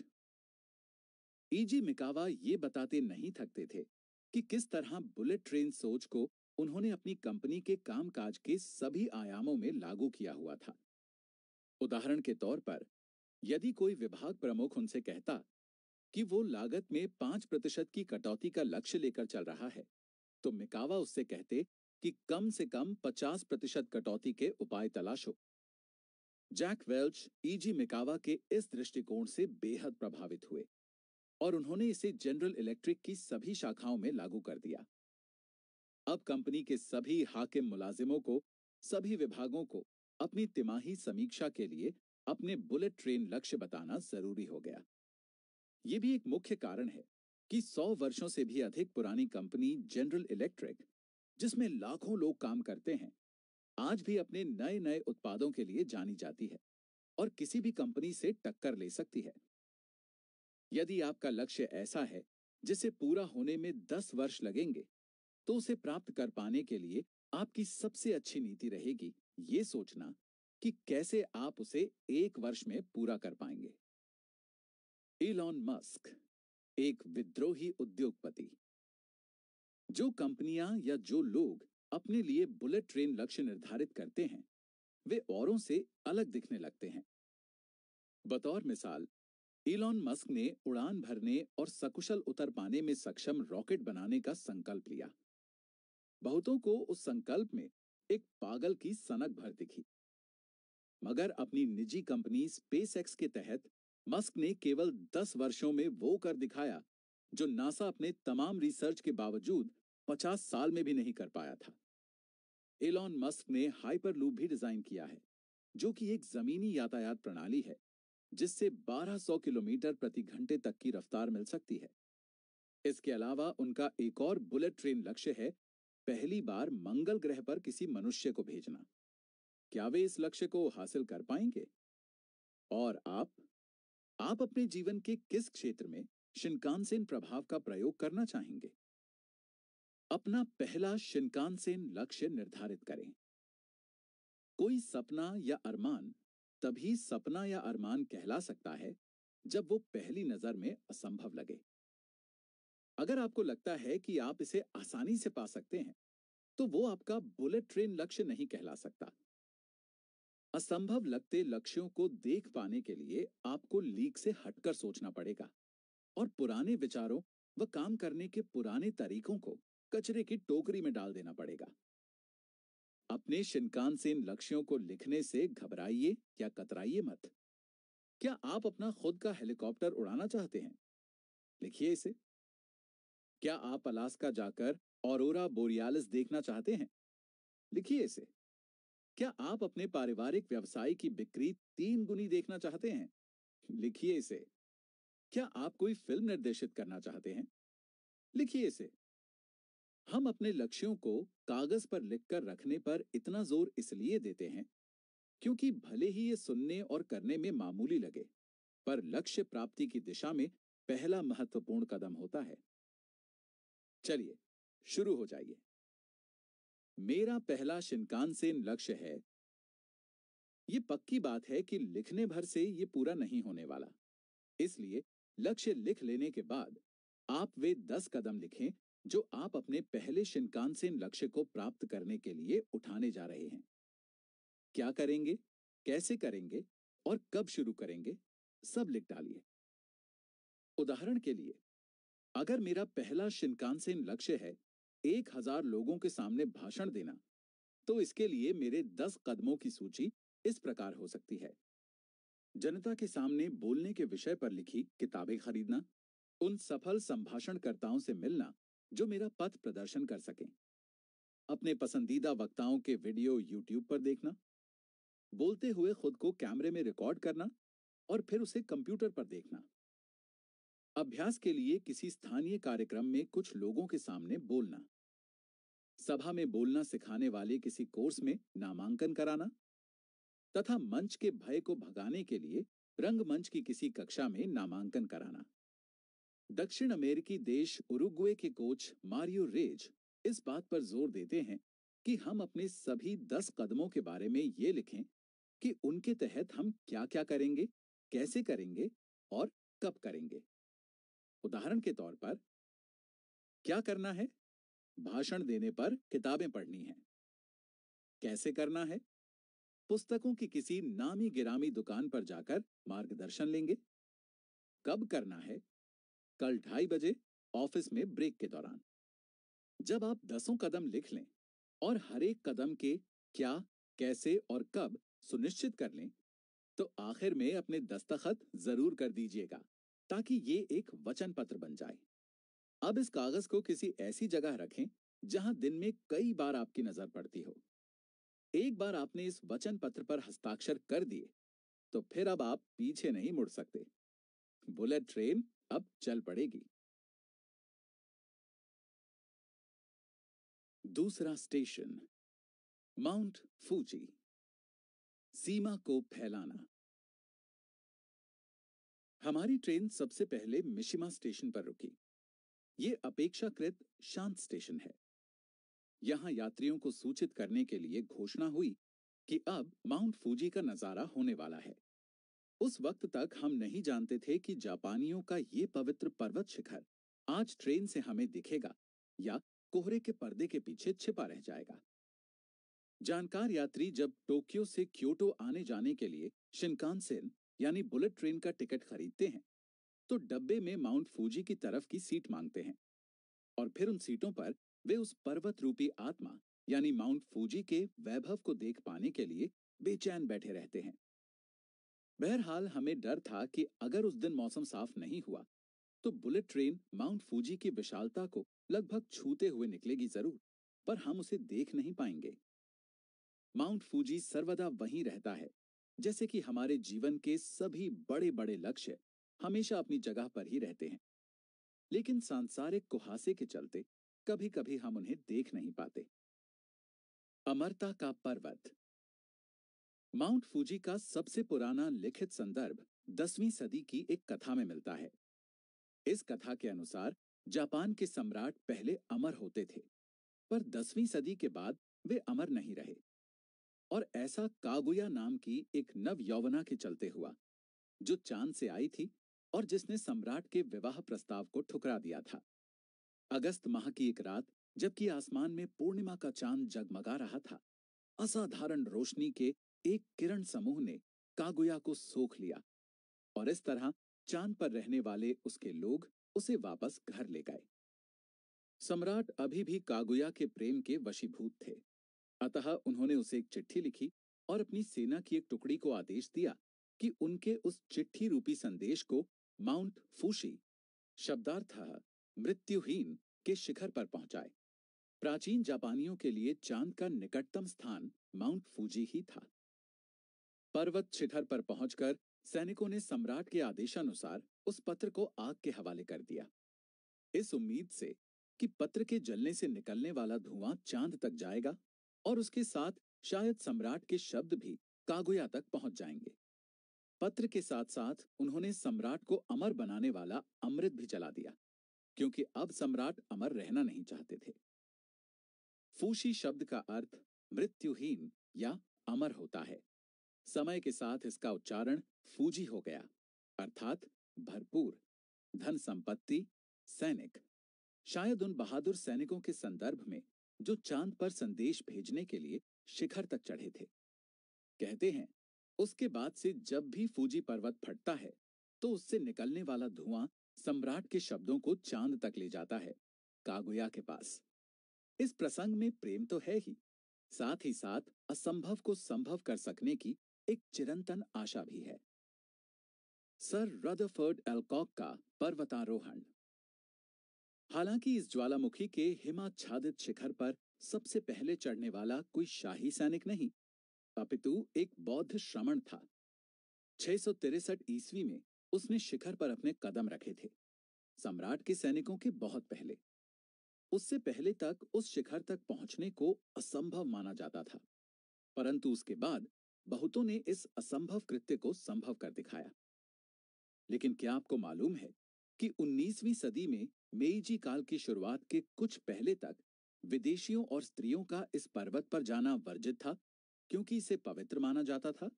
ईजी मिकावा ये बताते नहीं थकते थे कि किस तरह बुलेट ट्रेन सोच को उन्होंने अपनी कंपनी के कामकाज के सभी आयामों में लागू किया हुआ था उदाहरण के तौर पर यदि कोई विभाग प्रमुख उनसे कहता कि वो लागत में पांच प्रतिशत की कटौती का लक्ष्य लेकर चल रहा है तो मिकावा उससे कहते कि कम से कम पचास प्रतिशत कटौती के उपाय तलाशो जैक वेल्च ईजी मिकावा के इस दृष्टिकोण से बेहद प्रभावित हुए और उन्होंने इसे जनरल इलेक्ट्रिक की सभी शाखाओं में लागू कर दिया अब कंपनी के सभी हाकिम मुलाजिमों को सभी विभागों को अपनी तिमाही समीक्षा के लिए अपने बुलेट ट्रेन लक्ष्य बताना जरूरी हो गया यह भी एक मुख्य कारण है कि सौ वर्षों से भी अधिक पुरानी कंपनी जनरल इलेक्ट्रिक जिसमें लाखों लोग काम करते हैं आज भी अपने नए नए उत्पादों के लिए जानी जाती है और किसी भी कंपनी से टक्कर ले सकती है यदि आपका लक्ष्य ऐसा है जिसे पूरा होने में दस वर्ष लगेंगे तो उसे प्राप्त कर पाने के लिए आपकी सबसे अच्छी नीति रहेगी ये सोचना कि कैसे आप उसे एक वर्ष में पूरा कर पाएंगे इलॉन मस्क एक विद्रोही उद्योगपति जो कंपनियां या जो लोग अपने लिए बुलेट ट्रेन लक्ष्य निर्धारित करते हैं वे औरों से अलग दिखने लगते हैं बतौर मिसाल इलॉन मस्क ने उड़ान भरने और सकुशल उतर पाने में सक्षम रॉकेट बनाने का संकल्प लिया बहुतों को उस संकल्प में एक पागल की सनक भर दिखी मगर अपनी निजी कंपनी स्पेस एक्स के तहत मस्क ने केवल दस वर्षों में वो कर दिखाया जो नासा अपने तमाम रिसर्च के बावजूद पचास साल में भी नहीं कर पाया था एलॉन मस्क ने हाइपर लूप भी डिजाइन किया है जो कि एक जमीनी यातायात प्रणाली है जिससे 1200 किलोमीटर प्रति घंटे तक की रफ्तार मिल सकती है इसके अलावा उनका एक और बुलेट ट्रेन लक्ष्य है पहली बार मंगल ग्रह पर किसी मनुष्य को भेजना क्या वे इस लक्ष्य को हासिल कर पाएंगे और आप आप अपने जीवन के किस क्षेत्र में शिनकानसेन प्रभाव का प्रयोग करना चाहेंगे अपना पहला शिनकानसेन लक्ष्य निर्धारित करें कोई सपना या अरमान तभी सपना या अरमान कहला सकता है जब वो पहली नजर में असंभव लगे अगर आपको लगता है कि आप इसे आसानी से पा सकते हैं तो वो आपका बुलेट ट्रेन लक्ष्य नहीं कहला सकता असंभव लगते लक्ष्यों को देख पाने के लिए आपको लीक से हटकर सोचना पड़ेगा और पुराने विचारों व काम करने के पुराने तरीकों को कचरे की टोकरी में डाल देना पड़ेगा अपने शिनकान से इन लक्ष्यों को लिखने से घबराइए या कतराइए मत क्या आप अपना खुद का हेलीकॉप्टर उड़ाना चाहते हैं लिखिए इसे क्या आप अलास्का जाकर और बोरियालिस देखना चाहते हैं लिखिए इसे क्या आप अपने पारिवारिक व्यवसाय की बिक्री तीन गुनी देखना चाहते हैं लिखिए इसे क्या आप कोई फिल्म निर्देशित करना चाहते हैं लिखिए इसे हम अपने लक्ष्यों को कागज पर लिखकर रखने पर इतना जोर इसलिए देते हैं क्योंकि भले ही ये सुनने और करने में मामूली लगे पर लक्ष्य प्राप्ति की दिशा में पहला महत्वपूर्ण कदम होता है चलिए शुरू हो जाइए मेरा पहला शिनकान से लक्ष्य है ये पक्की बात है कि लिखने भर से ये पूरा नहीं होने वाला इसलिए लक्ष्य लिख लेने के बाद आप वे दस कदम लिखें जो आप अपने पहले शिनकान से लक्ष्य को प्राप्त करने के लिए उठाने जा रहे हैं क्या करेंगे कैसे करेंगे और कब शुरू करेंगे सब लिख डालिए उदाहरण के लिए अगर मेरा पहला शिनकानसेन लक्ष्य है एक हजार लोगों के सामने भाषण देना तो इसके लिए मेरे दस कदमों की सूची इस प्रकार हो सकती है जनता के सामने बोलने के विषय पर लिखी किताबें खरीदना उन सफल संभाषणकर्ताओं से मिलना जो मेरा पथ प्रदर्शन कर सकें अपने पसंदीदा वक्ताओं के वीडियो यूट्यूब पर देखना बोलते हुए खुद को कैमरे में रिकॉर्ड करना और फिर उसे कंप्यूटर पर देखना अभ्यास के लिए किसी स्थानीय कार्यक्रम में कुछ लोगों के सामने बोलना सभा में बोलना सिखाने वाले किसी कोर्स में नामांकन कराना तथा मंच के भय को भगाने के लिए रंगमंच की किसी कक्षा में नामांकन कराना दक्षिण अमेरिकी देश उरुग्वे के कोच मारियो रेज इस बात पर जोर देते हैं कि हम अपने सभी दस कदमों के बारे में ये लिखें कि उनके तहत हम क्या क्या करेंगे कैसे करेंगे और कब करेंगे उदाहरण के तौर पर क्या करना है भाषण देने पर किताबें पढ़नी हैं कैसे करना है पुस्तकों की किसी नामी गिरामी दुकान पर जाकर मार्गदर्शन लेंगे कब करना है कल ढाई बजे ऑफिस में ब्रेक के दौरान जब आप दसों कदम लिख लें और हर एक कदम के क्या कैसे और कब सुनिश्चित कर लें तो आखिर में अपने दस्तखत जरूर कर दीजिएगा ताकि ये एक वचन पत्र बन जाए अब इस कागज को किसी ऐसी जगह रखें जहां दिन में कई बार आपकी नजर पड़ती हो एक बार आपने इस वचन पत्र पर हस्ताक्षर कर दिए तो फिर अब आप पीछे नहीं मुड़ सकते बुलेट ट्रेन अब चल पड़ेगी दूसरा स्टेशन माउंट फूची सीमा को फैलाना हमारी ट्रेन सबसे पहले मिशिमा स्टेशन पर रुकी ये अपेक्षाकृत शांत स्टेशन है यहां यात्रियों को सूचित करने के लिए घोषणा हुई कि अब माउंट फूजी का नजारा होने वाला है उस वक्त तक हम नहीं जानते थे कि जापानियों का ये पवित्र पर्वत शिखर आज ट्रेन से हमें दिखेगा या कोहरे के पर्दे के पीछे छिपा रह जाएगा जानकार यात्री जब टोक्यो से क्योटो आने जाने के लिए शिनकानसेन यानी बुलेट ट्रेन का टिकट खरीदते हैं तो डब्बे में माउंट फूजी की तरफ की सीट मांगते हैं और फिर उन सीटों पर वे उस पर्वत रूपी आत्मा यानी माउंट फूजी के वैभव को देख पाने के लिए बेचैन बैठे रहते हैं बहरहाल हमें डर था कि अगर उस दिन मौसम साफ नहीं हुआ तो बुलेट ट्रेन माउंट फूजी की विशालता को लगभग छूते हुए निकलेगी जरूर पर हम उसे देख नहीं पाएंगे माउंट फूजी सर्वदा वहीं रहता है जैसे कि हमारे जीवन के सभी बड़े बड़े लक्ष्य हमेशा अपनी जगह पर ही रहते हैं लेकिन सांसारिक कुहासे के चलते कभी कभी हम उन्हें देख नहीं पाते अमरता का पर्वत माउंट फूजी का सबसे पुराना लिखित संदर्भ दसवीं सदी की एक कथा में मिलता है इस कथा के अनुसार जापान के सम्राट पहले अमर होते थे पर दसवीं सदी के बाद वे अमर नहीं रहे और ऐसा कागुया नाम की एक नव यौवना के चलते हुआ जो चांद से आई थी और जिसने सम्राट के विवाह प्रस्ताव को ठुकरा दिया था अगस्त माह की एक रात जबकि आसमान में पूर्णिमा का चांद जगमगा रहा था असाधारण रोशनी के एक किरण समूह ने कागुया को सोख लिया और इस तरह चांद पर रहने वाले उसके लोग उसे वापस घर ले गए सम्राट अभी भी कागुया के प्रेम के वशीभूत थे अतः उन्होंने उसे एक चिट्ठी लिखी और अपनी सेना की एक टुकड़ी को आदेश दिया कि उनके उस चिट्ठी रूपी संदेश को माउंट फूशी शब्दार्थ मृत्युहीन के शिखर पर पहुंचाए प्राचीन जापानियों के लिए चांद का निकटतम स्थान माउंट फूजी ही था पर्वत शिखर पर पहुंचकर सैनिकों ने सम्राट के आदेशानुसार उस पत्र को आग के हवाले कर दिया इस उम्मीद से कि पत्र के जलने से निकलने वाला धुआं चांद तक जाएगा और उसके साथ शायद सम्राट के शब्द भी कागुया तक पहुंच जाएंगे पत्र के साथ साथ उन्होंने सम्राट को अमर बनाने वाला अमृत भी चला दिया क्योंकि अब सम्राट अमर रहना नहीं चाहते थे फूशी शब्द का अर्थ मृत्युहीन या अमर होता है समय के साथ इसका उच्चारण फूजी हो गया अर्थात भरपूर धन संपत्ति सैनिक शायद उन बहादुर सैनिकों के संदर्भ में जो चांद पर संदेश भेजने के लिए शिखर तक चढ़े थे कहते हैं उसके बाद से जब भी फूजी पर्वत फटता है तो उससे निकलने वाला धुआं सम्राट के शब्दों को चांद तक ले जाता है कागुया के पास इस प्रसंग में प्रेम तो है ही साथ ही साथ असंभव को संभव कर सकने की एक चिरंतन आशा भी है सर रदरफर्ड एल्कॉक का पर्वतारोहण हालांकि इस ज्वालामुखी के हिमाच्छादित शिखर पर सबसे पहले चढ़ने वाला कोई शाही सैनिक नहीं अपितु एक बौद्ध श्रमण था छह ईस्वी में उसने शिखर पर अपने कदम रखे थे सम्राट के सैनिकों के बहुत पहले उससे पहले तक उस शिखर तक पहुंचने को असंभव माना जाता था परंतु उसके बाद बहुतों ने इस असंभव कृत्य को संभव कर दिखाया लेकिन क्या आपको मालूम है कि 19वीं सदी में मेईजी काल की शुरुआत के कुछ पहले तक विदेशियों और स्त्रियों का इस पर्वत पर जाना वर्जित था क्योंकि इसे पवित्र माना जाता था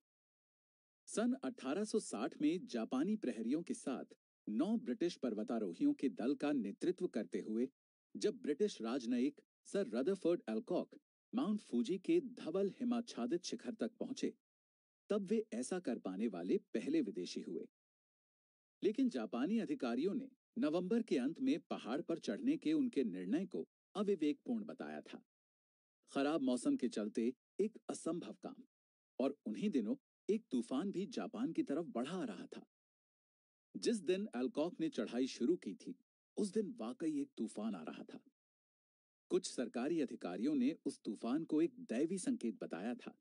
सन 1860 में जापानी प्रहरियों के साथ नौ ब्रिटिश पर्वतारोहियों के दल का नेतृत्व करते हुए जब ब्रिटिश राजनयिक sir Rutherford Alcock Mount Fuji के धवल हिमाच्छादित शिखर तक पहुंचे तब वे ऐसा कर पाने वाले पहले विदेशी हुए लेकिन जापानी अधिकारियों ने नवंबर के अंत में पहाड़ पर चढ़ने के उनके निर्णय को अविवेकपूर्ण बताया था खराब मौसम के चलते एक असंभव काम और उन्हीं दिनों एक तूफान भी जापान की तरफ बढ़ा रहा था जिस दिन एल्कॉक ने चढ़ाई शुरू की थी उस दिन वाकई एक तूफान आ रहा था कुछ सरकारी अधिकारियों ने उस तूफान को एक दैवी संकेत बताया था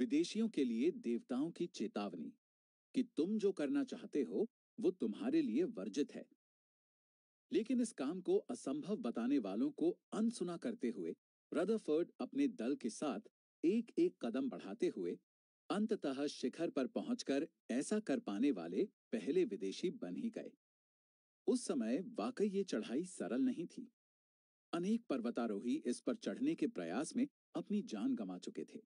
विदेशियों के लिए देवताओं की चेतावनी कि तुम जो करना चाहते हो वो तुम्हारे लिए वर्जित है लेकिन इस काम को असंभव बताने वालों को अनसुना करते हुए रदरफर्ड अपने दल के साथ एक एक कदम बढ़ाते हुए अंततः शिखर पर पहुंचकर ऐसा कर पाने वाले पहले विदेशी बन ही गए उस समय वाकई ये चढ़ाई सरल नहीं थी अनेक पर्वतारोही इस पर चढ़ने के प्रयास में अपनी जान गंवा चुके थे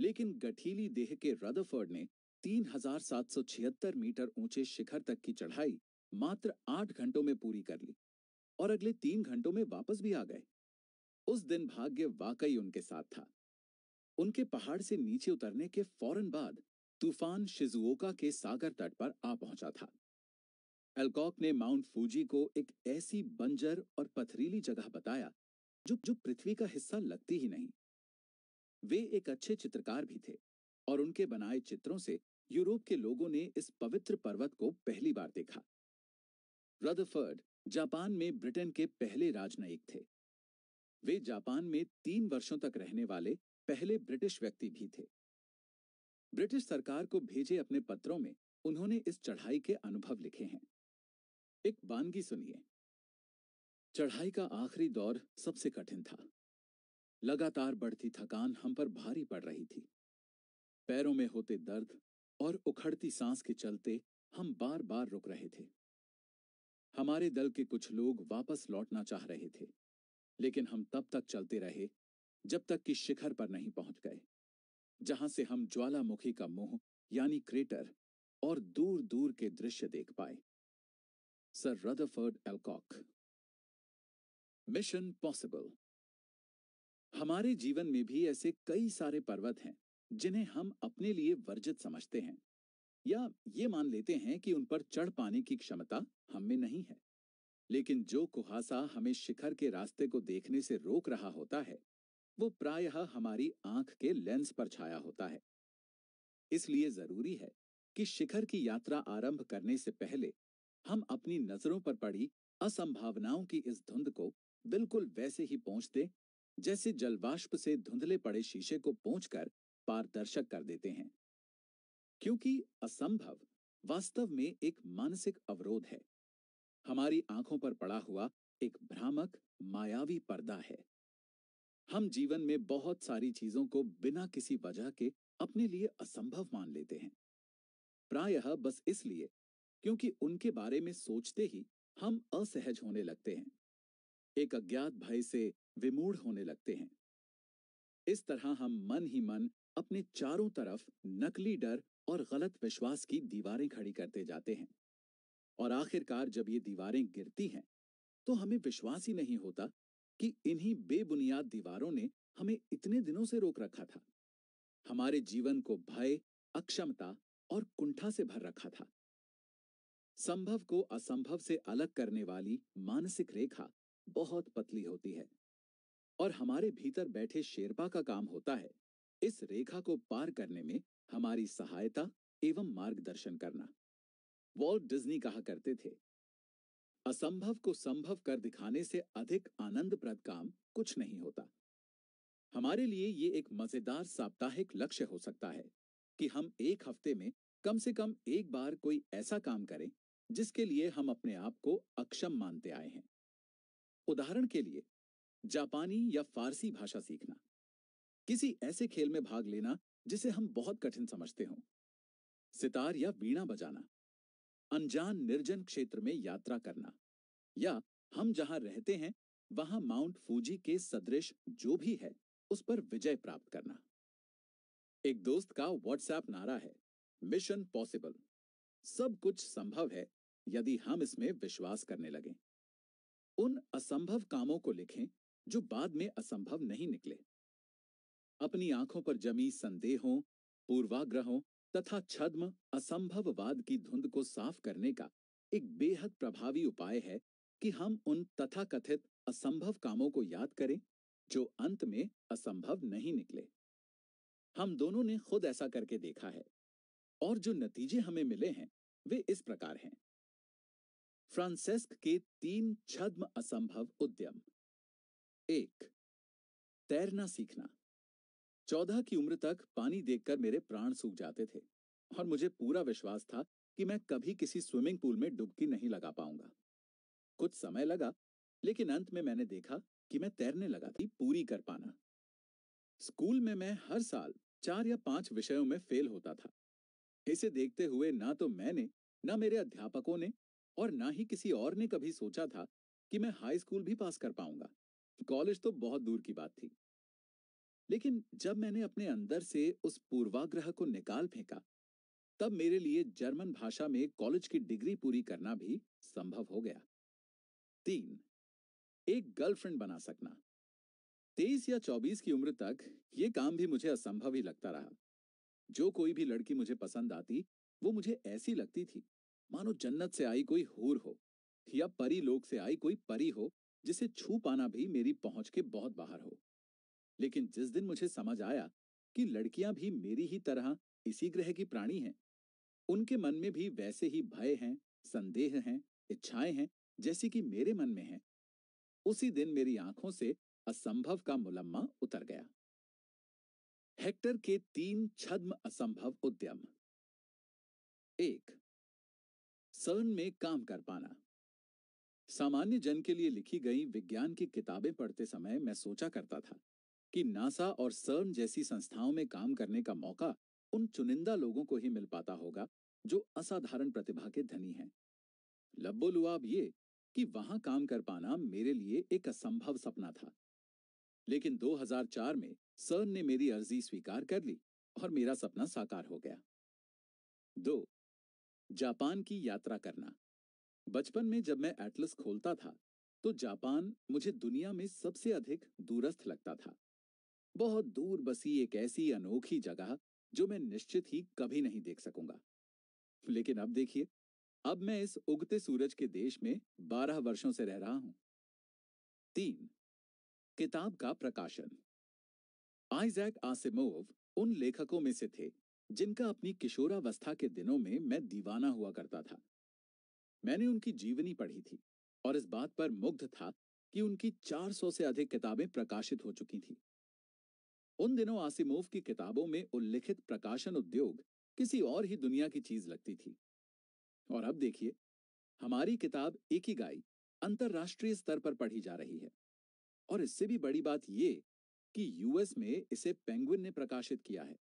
लेकिन गठीली देह के रदफर्ड ने 3,776 मीटर ऊंचे शिखर तक की चढ़ाई मात्र आठ घंटों में पूरी कर ली और अगले तीन घंटों में वापस भी आ गए उस दिन भाग्य वाकई उनके साथ था उनके पहाड़ से नीचे उतरने के फौरन बाद तूफान शिजुओका के सागर तट पर आ पहुंचा था एल्कॉक ने माउंट फूजी को एक ऐसी बंजर और पथरीली जगह बताया जो जो पृथ्वी का हिस्सा लगती ही नहीं वे एक अच्छे चित्रकार भी थे और उनके बनाए चित्रों से यूरोप के लोगों ने इस पवित्र पर्वत को पहली बार देखा रदरफर्ड जापान में ब्रिटेन के पहले राजनयिक थे वे जापान में तीन वर्षों तक रहने वाले पहले ब्रिटिश व्यक्ति भी थे ब्रिटिश सरकार को भेजे अपने पत्रों में उन्होंने इस चढ़ाई के अनुभव लिखे हैं एक बानगी सुनिए चढ़ाई का आखिरी दौर सबसे कठिन था लगातार बढ़ती थकान हम पर भारी पड़ रही थी पैरों में होते दर्द और उखड़ती सांस के चलते हम बार बार रुक रहे थे हमारे दल के कुछ लोग वापस लौटना चाह रहे थे लेकिन हम तब तक चलते रहे जब तक कि शिखर पर नहीं पहुंच गए जहां से हम ज्वालामुखी का मुंह यानी क्रेटर और दूर दूर के दृश्य देख पाए sir Rutherford Alcock mission possible हमारे जीवन में भी ऐसे कई सारे पर्वत हैं जिन्हें हम अपने लिए वर्जित समझते हैं या ये मान लेते हैं कि उन पर चढ़ पाने की क्षमता हम में नहीं है लेकिन जो कुहासा हमें शिखर के रास्ते को देखने से रोक रहा होता है वो प्रायः हमारी आंख के लेंस पर छाया होता है इसलिए जरूरी है कि शिखर की यात्रा आरंभ करने से पहले हम अपनी नजरों पर पड़ी असंभावनाओं की इस धुंध को बिल्कुल वैसे ही पहुंचते जैसे जलवाष्प से धुंधले पड़े शीशे को पहुंचकर पारदर्शक कर देते हैं क्योंकि असंभव वास्तव में एक मानसिक अवरोध है हमारी आंखों पर पड़ा हुआ एक भ्रामक मायावी पर्दा है हम जीवन में बहुत सारी चीजों को बिना किसी वजह के अपने लिए असंभव मान लेते हैं प्रायः बस इसलिए क्योंकि उनके बारे में सोचते ही हम असहज होने लगते हैं एक अज्ञात भय से विमूढ़ होने लगते हैं इस तरह हम मन ही मन अपने चारों तरफ नकली डर और गलत विश्वास की दीवारें खड़ी करते जाते हैं और आखिरकार जब ये दीवारें गिरती हैं तो हमें विश्वास ही नहीं होता कि इन्हीं बेबुनियाद दीवारों ने हमें इतने दिनों से रोक रखा था हमारे जीवन को भय अक्षमता और कुंठा से भर रखा था संभव को असंभव से अलग करने वाली मानसिक रेखा बहुत पतली होती है और हमारे भीतर बैठे शेरपा का काम होता है इस रेखा को पार करने में हमारी सहायता एवं मार्गदर्शन करना वॉल्ट डिज्नी कहा करते थे असंभव को संभव कर दिखाने से अधिक आनंदप्रद काम कुछ नहीं होता हमारे लिए ये एक मजेदार साप्ताहिक लक्ष्य हो सकता है कि हम एक हफ्ते में कम से कम एक बार कोई ऐसा काम करें जिसके लिए हम अपने आप को अक्षम मानते आए हैं उदाहरण के लिए जापानी या फारसी भाषा सीखना किसी ऐसे खेल में भाग लेना जिसे हम बहुत कठिन समझते हों सितार या वीणा बजाना अनजान निर्जन क्षेत्र में यात्रा करना या हम जहां रहते हैं वहां माउंट फूजी के सदृश जो भी है उस पर विजय प्राप्त करना एक दोस्त का व्हाट्सएप नारा है मिशन पॉसिबल सब कुछ संभव है यदि हम इसमें विश्वास करने लगे उन असंभव कामों को लिखें जो बाद में असंभव नहीं निकले अपनी आंखों पर जमी संदेहों पूर्वाग्रहों तथा छद्म असंभववाद की धुंध को साफ करने का एक बेहद प्रभावी उपाय है कि हम उन तथाकथित असंभव कामों को याद करें जो अंत में असंभव नहीं निकले हम दोनों ने खुद ऐसा करके देखा है और जो नतीजे हमें मिले हैं वे इस प्रकार हैं फ्रांसेस्क के तीन छद्म असंभव उद्यम एक तैरना सीखना चौदह की उम्र तक पानी देखकर मेरे प्राण सूख जाते थे और मुझे पूरा विश्वास था कि मैं कभी किसी स्विमिंग पूल में डुबकी नहीं लगा पाऊंगा कुछ समय लगा लेकिन अंत में मैंने देखा कि मैं तैरने लगा थी पूरी कर पाना स्कूल में मैं हर साल चार या पांच विषयों में फेल होता था इसे देखते हुए ना तो मैंने ना मेरे अध्यापकों ने और ना ही किसी और ने कभी सोचा था कि मैं हाई स्कूल भी पास कर पाऊंगा कॉलेज तो बहुत दूर की बात थी लेकिन जब मैंने अपने अंदर से उस पूर्वाग्रह को निकाल फेंका तब मेरे लिए जर्मन भाषा में कॉलेज की डिग्री पूरी करना भी संभव हो गया तीन एक गर्लफ्रेंड बना सकना तेईस या चौबीस की उम्र तक ये काम भी मुझे असंभव ही लगता रहा जो कोई भी लड़की मुझे पसंद आती वो मुझे ऐसी लगती थी मानो जन्नत से आई कोई हूर हो या परी लोक से आई कोई परी हो जिसे छू पाना भी मेरी पहुंच के बहुत बाहर हो लेकिन जिस दिन मुझे समझ आया कि लड़कियां भी मेरी ही तरह इसी ग्रह की प्राणी हैं उनके मन में भी वैसे ही भय हैं संदेह हैं इच्छाएं हैं जैसी कि मेरे मन में हैं उसी दिन मेरी आंखों से असंभव का मुलम्मा उतर गया हेक्टर के तीन छद्म असंभव उद्यम एक सर्न में काम कर पाना सामान्य जन के लिए लिखी गई विज्ञान की किताबें पढ़ते समय मैं सोचा करता था कि नासा और सर्न जैसी संस्थाओं में काम करने का मौका उन चुनिंदा लोगों को ही मिल पाता होगा जो असाधारण प्रतिभा के धनी हैं लब्बो लुआब ये कि वहां काम कर पाना मेरे लिए एक असंभव सपना था लेकिन 2004 में सर्न ने मेरी अर्जी स्वीकार कर ली और मेरा सपना साकार हो गया दो जापान की यात्रा करना बचपन में जब मैं एटलस खोलता था तो जापान मुझे दुनिया में सबसे अधिक दूरस्थ लगता था बहुत दूर बसी एक ऐसी अनोखी जगह जो मैं निश्चित ही कभी नहीं देख सकूंगा लेकिन अब देखिए अब मैं इस उगते सूरज के देश में बारह वर्षों से रह रहा हूं तीन किताब का प्रकाशन आइजैक आसिमोव उन लेखकों में से थे जिनका अपनी किशोरावस्था के दिनों में मैं दीवाना हुआ करता था मैंने उनकी जीवनी पढ़ी थी और इस बात पर मुग्ध था कि उनकी 400 से अधिक किताबें प्रकाशित हो चुकी थीं उन दिनों आसिमोव की किताबों में उल्लिखित प्रकाशन उद्योग किसी और ही दुनिया की चीज लगती थी और अब देखिए हमारी किताब एक ही गाय अंतर्राष्ट्रीय स्तर पर पढ़ी जा रही है और इससे भी बड़ी बात यह कि यूएस में इसे पेंगुइन ने प्रकाशित किया है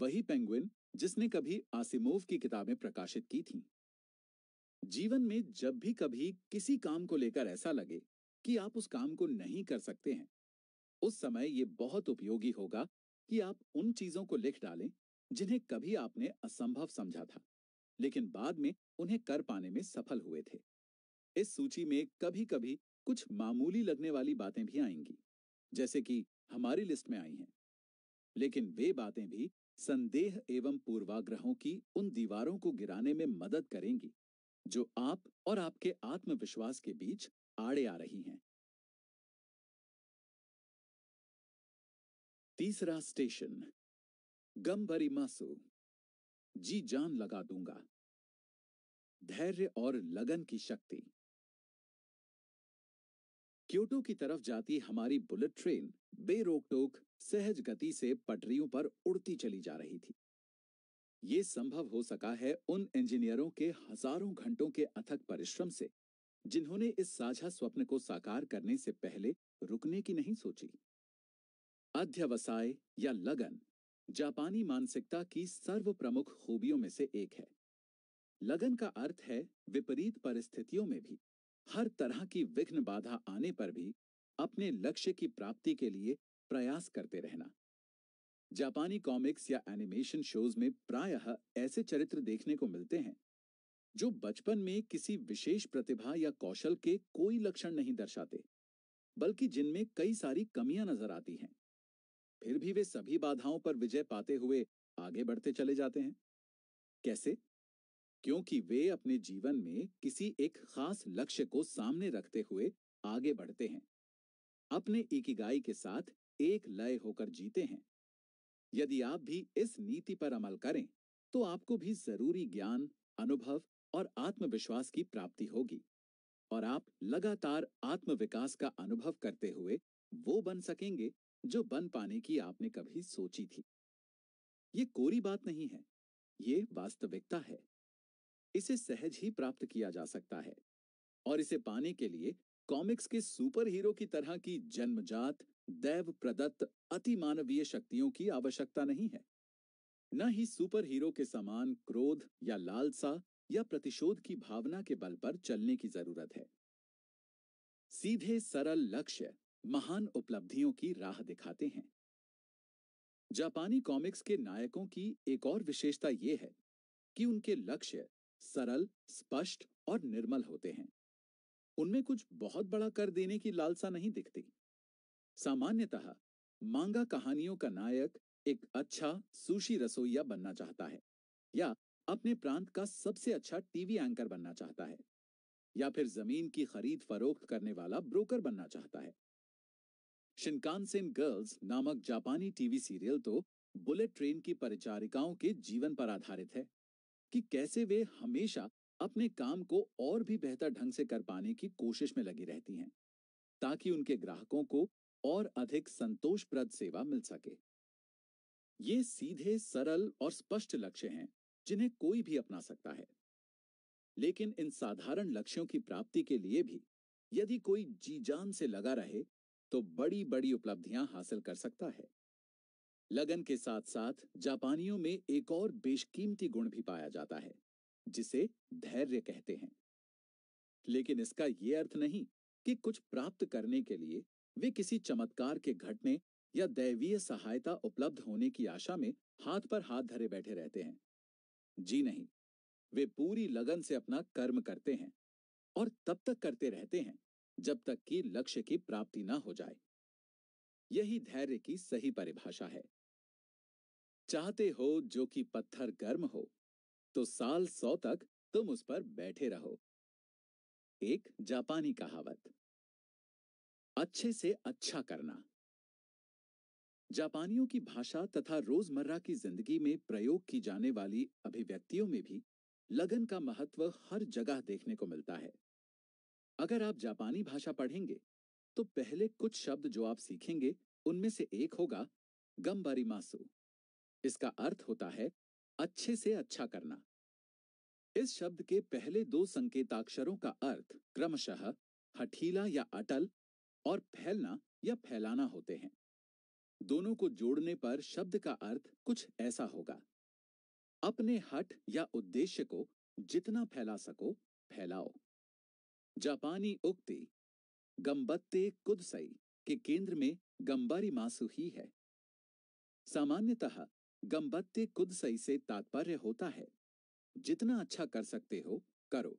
वही पेंगुइन जिसने कभी आसिमोव की किताबें प्रकाशित की थीं। जीवन में जब भी कभी किसी काम को लेकर ऐसा लगे कि आप उस काम को नहीं कर सकते हैं उस समय ये बहुत उपयोगी होगा कि आप उन चीजों को लिख डालें जिन्हें कभी आपने असंभव समझा था लेकिन बाद में उन्हें कर पाने में सफल हुए थे इस सूची में कभी कभी कुछ मामूली लगने वाली बातें भी आएंगी जैसे कि हमारी लिस्ट में आई हैं लेकिन वे बातें भी संदेह एवं पूर्वाग्रहों की उन दीवारों को गिराने में मदद करेंगी जो आप और आपके आत्मविश्वास के बीच आड़े आ रही हैं तीसरा स्टेशन गम भरी जी जान लगा दूंगा धैर्य और लगन की शक्ति क्योटो की तरफ जाती हमारी बुलेट ट्रेन बेरोक टोक सहज गति से पटरियों पर उड़ती चली जा रही थी ये संभव हो सका है उन इंजीनियरों के हजारों घंटों के अथक परिश्रम से जिन्होंने इस साझा स्वप्न को साकार करने से पहले रुकने की नहीं सोची अध्यवसाय या लगन जापानी मानसिकता की सर्व प्रमुख खूबियों में से एक है लगन का अर्थ है विपरीत परिस्थितियों में भी हर तरह की विघ्न बाधा आने पर भी अपने लक्ष्य की प्राप्ति के लिए प्रयास करते रहना जापानी कॉमिक्स या एनिमेशन शोज में प्रायः ऐसे चरित्र देखने को मिलते हैं जो बचपन में किसी विशेष प्रतिभा या कौशल के कोई लक्षण नहीं दर्शाते बल्कि जिनमें कई सारी कमियां नजर आती हैं फिर भी वे सभी बाधाओं पर विजय पाते हुए आगे बढ़ते चले जाते हैं कैसे क्योंकि वे अपने जीवन में किसी एक खास लक्ष्य को सामने रखते हुए आगे बढ़ते हैं अपने इकिगाई के साथ एक लय होकर जीते हैं यदि आप भी इस नीति पर अमल करें तो आपको भी जरूरी ज्ञान अनुभव और आत्मविश्वास की प्राप्ति होगी और आप लगातार आत्मविकास का अनुभव करते हुए वो बन सकेंगे जो बन पाने की आपने कभी सोची थी ये कोरी बात नहीं है ये वास्तविकता है इसे सहज ही प्राप्त किया जा सकता है और इसे पाने के लिए कॉमिक्स के सुपर हीरो की तरह की जन्मजात दैव प्रदत्त अति मानवीय शक्तियों की आवश्यकता नहीं है न ही सुपर हीरो के समान क्रोध या लालसा या प्रतिशोध की भावना के बल पर चलने की जरूरत है सीधे सरल लक्ष्य महान उपलब्धियों की राह दिखाते हैं जापानी कॉमिक्स के नायकों की एक और विशेषता यह है कि उनके लक्ष्य सरल स्पष्ट और निर्मल होते हैं उनमें कुछ बहुत बड़ा कर देने की लालसा नहीं दिखती सामान्यतः मांगा कहानियों का नायक एक अच्छा सुशी रसोइया बनना चाहता है या अपने प्रांत का सबसे अच्छा टीवी एंकर बनना चाहता है या फिर जमीन की खरीद फरोख्त करने वाला ब्रोकर बनना चाहता है शिनकानसेन गर्ल्स नामक जापानी टीवी सीरियल तो बुलेट ट्रेन की परिचारिकाओं के जीवन पर आधारित है कि कैसे वे हमेशा अपने काम को और भी बेहतर ढंग से कर पाने की कोशिश में लगी रहती हैं ताकि उनके ग्राहकों को और अधिक संतोषप्रद सेवा मिल सके ये सीधे सरल और स्पष्ट लक्ष्य हैं जिन्हें कोई भी अपना सकता है लेकिन इन साधारण लक्ष्यों की प्राप्ति के लिए भी यदि कोई जी जान से लगा रहे तो बड़ी बड़ी उपलब्धियां हासिल कर सकता है लगन के साथ साथ जापानियों में एक और बेशकीमती गुण भी पाया जाता है जिसे धैर्य कहते हैं लेकिन इसका यह अर्थ नहीं कि कुछ प्राप्त करने के लिए वे किसी चमत्कार के घटने या दैवीय सहायता उपलब्ध होने की आशा में हाथ पर हाथ धरे बैठे रहते हैं जी नहीं वे पूरी लगन से अपना कर्म करते हैं और तब तक करते रहते हैं जब तक कि लक्ष्य की प्राप्ति ना हो जाए यही धैर्य की सही परिभाषा है चाहते हो जो कि पत्थर गर्म हो तो साल सौ तक तुम उस पर बैठे रहो एक जापानी कहावत अच्छे से अच्छा करना जापानियों की भाषा तथा रोजमर्रा की जिंदगी में प्रयोग की जाने वाली अभिव्यक्तियों में भी लगन का महत्व हर जगह देखने को मिलता है अगर आप जापानी भाषा पढ़ेंगे तो पहले कुछ शब्द जो आप सीखेंगे उनमें से एक होगा गम्बारी मासू इसका अर्थ होता है अच्छे से अच्छा करना इस शब्द के पहले दो संकेताक्षरों का अर्थ क्रमशः हठीला या अटल और फैलना या फैलाना होते हैं दोनों को जोड़ने पर शब्द का अर्थ कुछ ऐसा होगा अपने हट या उद्देश्य को जितना फैला सको फैलाओ जापानी उक्ति गंबत्ते कुदसई के केंद्र में गंबारी मासु ही है सामान्यतः गंबत्ते कुदसई से तात्पर्य होता है जितना अच्छा कर सकते हो करो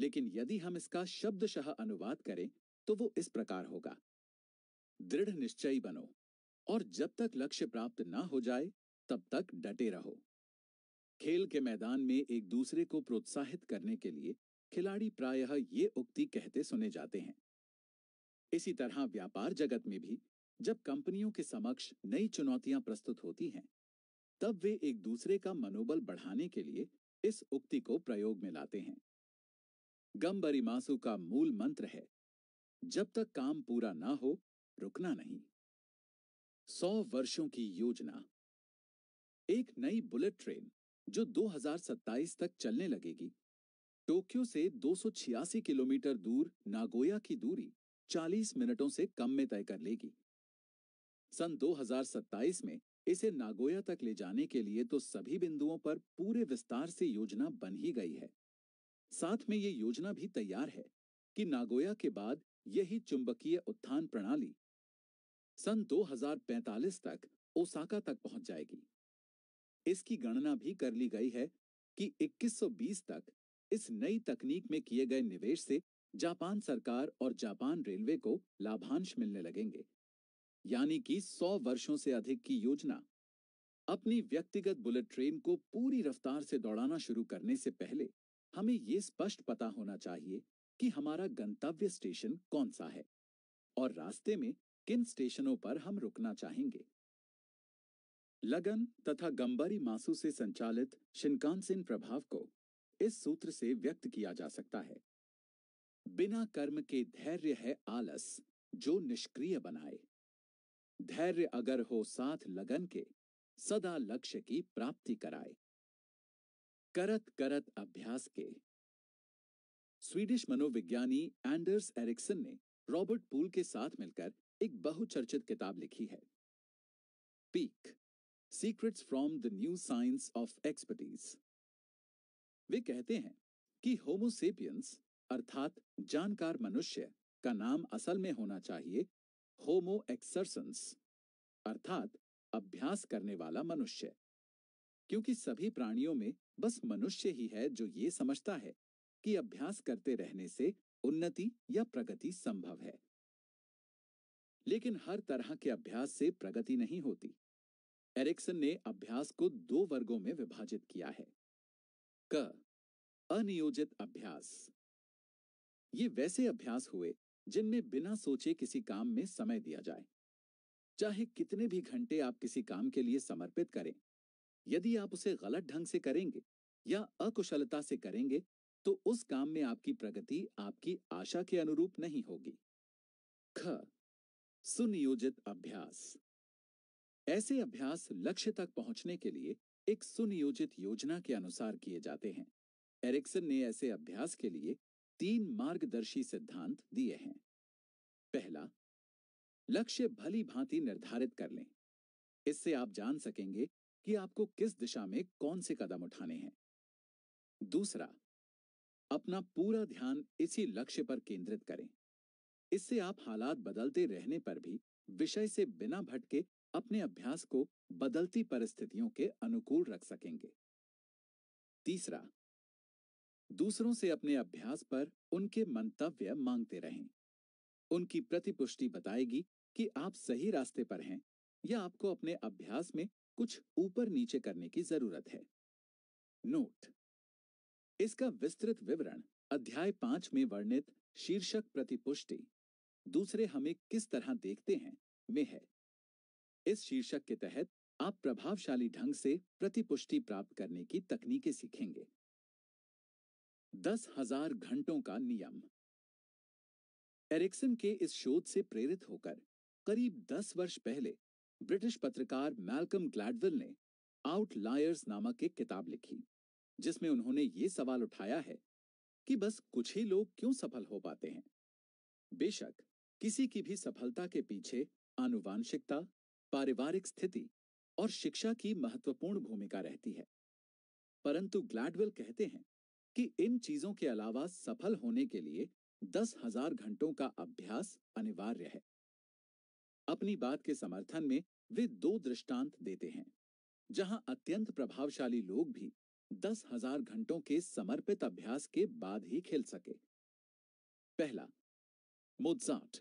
लेकिन यदि हम इसका शब्दशः अनुवाद करें तो वो इस प्रकार होगा दृढ़ निश्चय बनो और जब तक लक्ष्य प्राप्त ना हो जाए तब तक डटे रहो खेल के मैदान में एक दूसरे को प्रोत्साहित करने के लिए खिलाड़ी प्रायः ये उक्ति कहते सुने जाते हैं इसी तरह व्यापार जगत में भी जब कंपनियों के समक्ष नई चुनौतियां प्रस्तुत होती हैं तब वे एक दूसरे का मनोबल बढ़ाने के लिए इस उक्ति को प्रयोग में लाते हैं गम मासू का मूल मंत्र है जब तक काम पूरा ना हो रुकना नहीं सौ वर्षों की योजना एक नई बुलेट ट्रेन जो 2027 तक चलने लगेगी टोक्यो से दो किलोमीटर दूर नागोया की दूरी 40 मिनटों से कम में तय कर लेगी सन 2027 में इसे नागोया तक ले जाने के लिए तो सभी बिंदुओं पर पूरे विस्तार से योजना बन ही गई है साथ में ये योजना भी तैयार है कि नागोया के बाद यही चुंबकीय उत्थान प्रणाली सन 2045 तक ओसाका तक पहुंच जाएगी इसकी गणना भी कर ली गई है कि 2120 तक इस नई तकनीक में किए गए निवेश से जापान सरकार और जापान रेलवे को लाभांश मिलने लगेंगे यानी कि 100 वर्षों से अधिक की योजना अपनी व्यक्तिगत बुलेट ट्रेन को पूरी रफ्तार से दौड़ाना शुरू करने से पहले हमें ये स्पष्ट पता होना चाहिए कि हमारा गंतव्य स्टेशन कौन सा है और रास्ते में किन स्टेशनों पर हम रुकना चाहेंगे लगन तथा गंबरी मासू से संचालित शिनकानसेन प्रभाव को इस सूत्र से व्यक्त किया जा सकता है बिना कर्म के धैर्य है आलस जो निष्क्रिय बनाए धैर्य अगर हो साथ लगन के सदा लक्ष्य की प्राप्ति कराए करत करत अभ्यास के स्वीडिश मनोविज्ञानी एंडर्स एरिक्सन ने रॉबर्ट पूल के साथ मिलकर एक बहुचर्चित किताब लिखी है peak secrets from the new science of expertise वे कहते हैं कि होमोसेपियंस अर्थात जानकार मनुष्य का नाम असल में होना चाहिए होमो एक्सर्सन्स अर्थात अभ्यास करने वाला मनुष्य क्योंकि सभी प्राणियों में बस मनुष्य ही है जो ये समझता है कि अभ्यास करते रहने से उन्नति या प्रगति संभव है लेकिन हर तरह के अभ्यास से प्रगति नहीं होती एरिक्सन ने अभ्यास को दो वर्गों में विभाजित किया है क अनियोजित अभ्यास ये वैसे अभ्यास हुए जिनमें बिना सोचे किसी काम में समय दिया जाए चाहे कितने भी घंटे आप किसी काम के लिए समर्पित करें यदि आप उसे गलत ढंग से करेंगे या अकुशलता से करेंगे तो उस काम में आपकी प्रगति आपकी आशा के अनुरूप नहीं होगी ख सुनियोजित अभ्यास ऐसे अभ्यास लक्ष्य तक पहुंचने के लिए एक सुनियोजित योजना के अनुसार किए जाते हैं एरिक्सन ने ऐसे अभ्यास के लिए तीन मार्गदर्शी सिद्धांत दिए हैं पहला लक्ष्य भली भांति निर्धारित कर लें इससे आप जान सकेंगे कि आपको किस दिशा में कौन से कदम उठाने हैं दूसरा अपना पूरा ध्यान इसी लक्ष्य पर केंद्रित करें इससे आप हालात बदलते रहने पर भी विषय से बिना भटके अपने अभ्यास को बदलती परिस्थितियों के अनुकूल रख सकेंगे तीसरा दूसरों से अपने अभ्यास पर उनके मंतव्य मांगते रहें उनकी प्रतिपुष्टि बताएगी कि आप सही रास्ते पर हैं या आपको अपने अभ्यास में कुछ ऊपर नीचे करने की जरूरत है नोट इसका विस्तृत विवरण अध्याय पांच में वर्णित शीर्षक प्रतिपुष्टि दूसरे हमें किस तरह देखते हैं में है इस शीर्षक के तहत आप प्रभावशाली ढंग से प्रतिपुष्टि प्राप्त करने की तकनीकें सीखेंगे दस हजार घंटों का नियम एरिक्सन के इस शोध से प्रेरित होकर करीब दस वर्ष पहले ब्रिटिश पत्रकार मैल्कम ग्लैडवेल ने आउटलायर्स नामक एक किताब लिखी जिसमें उन्होंने ये सवाल उठाया है कि बस कुछ ही लोग क्यों सफल हो पाते हैं बेशक किसी की भी सफलता के पीछे आनुवांशिकता पारिवारिक स्थिति और शिक्षा की महत्वपूर्ण भूमिका रहती है परंतु ग्लैडवेल कहते हैं कि इन चीजों के अलावा सफल होने के लिए दस हजार घंटों का अभ्यास अनिवार्य है अपनी बात के समर्थन में वे दो दृष्टांत देते हैं जहां अत्यंत प्रभावशाली लोग भी दस हजार घंटों के समर्पित अभ्यास के बाद ही खेल सके पहला मोजार्ट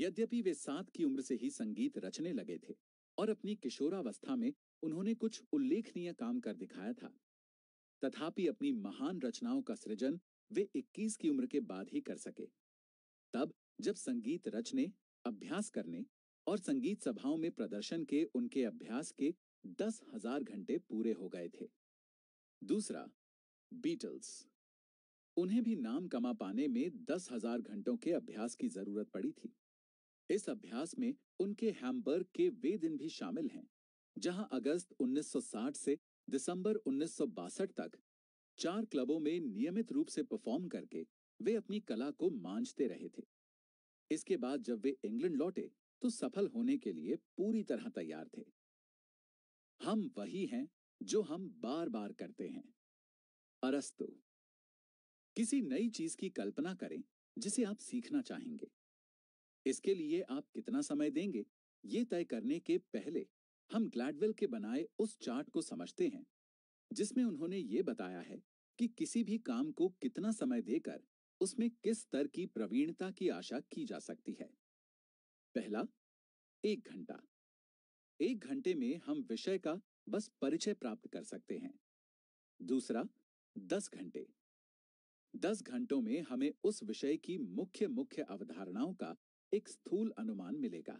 यद्यपि वे सात की उम्र से ही संगीत रचने लगे थे और अपनी किशोरावस्था में उन्होंने कुछ उल्लेखनीय काम कर दिखाया था तथापि अपनी महान रचनाओं का सृजन वे 21 की उम्र के बाद ही कर सके तब जब संगीत रचने अभ्यास करने और संगीत सभाओं में प्रदर्शन के उनके अभ्यास के दस हजार घंटे पूरे हो गए थे दूसरा बीटल्स उन्हें भी नाम कमा पाने में दस हजार घंटों के अभ्यास की जरूरत पड़ी थी इस अभ्यास में उनके हैम्बर्ग के वे दिन भी शामिल हैं जहां अगस्त 1960 से दिसंबर उन्नीस तक चार क्लबों में नियमित रूप से परफॉर्म करके वे अपनी कला को मांझते रहे थे इसके बाद जब वे इंग्लैंड लौटे तो सफल होने के लिए पूरी तरह तैयार थे हम वही हैं जो हम बार बार करते हैं अरस्तु किसी नई चीज की कल्पना करें जिसे आप सीखना चाहेंगे इसके लिए आप कितना समय देंगे ये तय करने के पहले हम ग्लैडवेल के बनाए उस चार्ट को समझते हैं जिसमें उन्होंने ये बताया है कि किसी भी काम को कितना समय देकर उसमें किस स्तर की प्रवीणता की आशा की जा सकती है पहला एक घंटा एक घंटे में हम विषय का बस परिचय प्राप्त कर सकते हैं दूसरा दस घंटे दस घंटों में हमें उस विषय की मुख्य मुख्य अवधारणाओं का एक स्थूल अनुमान मिलेगा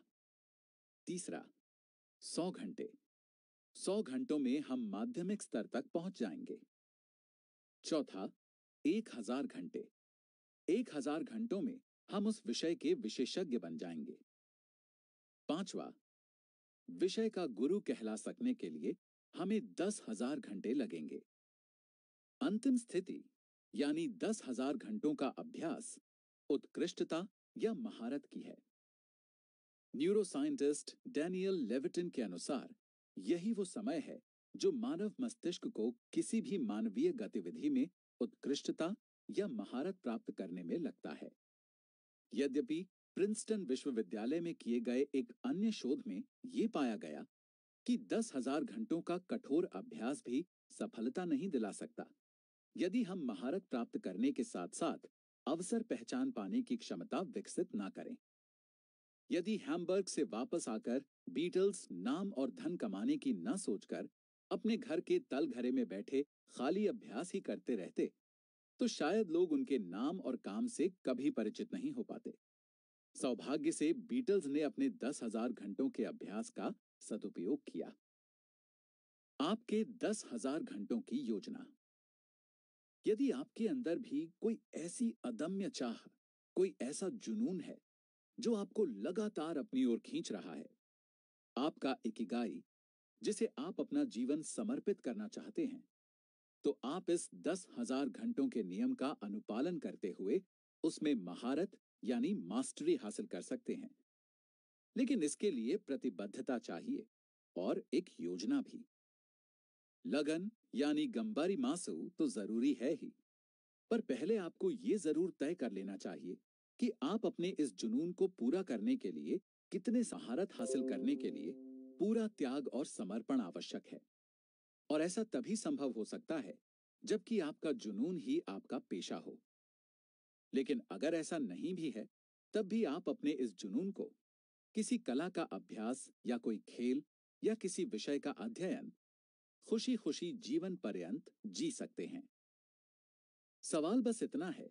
तीसरा सौ घंटे सौ घंटों में हम माध्यमिक स्तर तक पहुंच जाएंगे चौथा एक हजार घंटे एक हजार घंटों में हम उस विषय के विशेषज्ञ बन जाएंगे पांचवा विषय का गुरु कहला सकने के लिए हमें दस हजार घंटे लगेंगे अंतिम स्थिति यानी दस हजार घंटों का अभ्यास उत्कृष्टता या महारत की है न्यूरोसाइंटिस्ट डैनियल लेविटिन के अनुसार यही वो समय है जो मानव मस्तिष्क को किसी भी मानवीय गतिविधि में उत्कृष्टता या महारत प्राप्त करने में लगता है यद्यपि प्रिंसटन विश्वविद्यालय में किए गए एक अन्य शोध में यह पाया गया कि दस हजार घंटों का कठोर अभ्यास भी सफलता नहीं दिला सकता यदि हम महारत प्राप्त करने के साथ साथ अवसर पहचान पाने की क्षमता विकसित ना करें यदि हैमबर्ग से वापस आकर बीटल्स नाम और धन कमाने की न सोचकर अपने घर के तल घरे में बैठे खाली अभ्यास ही करते रहते तो शायद लोग उनके नाम और काम से कभी परिचित नहीं हो पाते सौभाग्य से बीटल्स ने अपने दस हजार घंटों के अभ्यास का सदुपयोग किया आपके दस हजार घंटों की योजना यदि आपके अंदर भी कोई ऐसी अदम्य चाह कोई ऐसा जुनून है जो आपको लगातार अपनी ओर खींच रहा है आपका इकिगाई जिसे आप अपना जीवन समर्पित करना चाहते हैं तो आप इस दस हजार घंटों के नियम का अनुपालन करते हुए उसमें महारत यानी मास्टरी हासिल कर सकते हैं लेकिन इसके लिए प्रतिबद्धता चाहिए और एक योजना भी लगन यानी गंबारी मासू तो जरूरी है ही पर पहले आपको ये जरूर तय कर लेना चाहिए कि आप अपने इस जुनून को पूरा करने के लिए कितने सहारत हासिल करने के लिए पूरा त्याग और समर्पण आवश्यक है और ऐसा तभी संभव हो सकता है जबकि आपका जुनून ही आपका पेशा हो लेकिन अगर ऐसा नहीं भी है तब भी आप अपने इस जुनून को किसी कला का अभ्यास या कोई खेल या किसी विषय का अध्ययन खुशी खुशी जीवन पर्यंत जी सकते हैं सवाल बस इतना है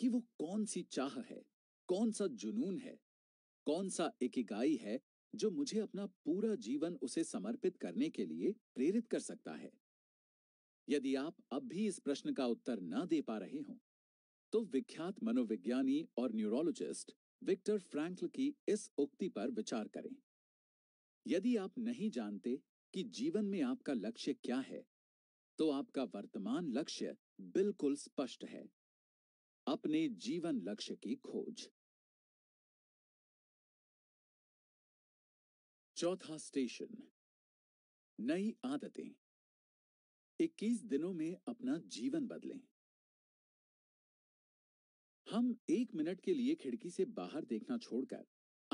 कि वो कौन सी चाह है कौन सा जुनून है कौन सा इकिगाई है जो मुझे अपना पूरा जीवन उसे समर्पित करने के लिए प्रेरित कर सकता है यदि आप अब भी इस प्रश्न का उत्तर न दे पा रहे हो तो विख्यात मनोविज्ञानी और न्यूरोलॉजिस्ट विक्टर फ्रैंकल की इस उक्ति पर विचार करें यदि आप नहीं जानते कि जीवन में आपका लक्ष्य क्या है तो आपका वर्तमान लक्ष्य बिल्कुल स्पष्ट है अपने जीवन लक्ष्य की खोज चौथा स्टेशन नई आदतें 21 दिनों में अपना जीवन बदलें हम एक मिनट के लिए खिड़की से बाहर देखना छोड़कर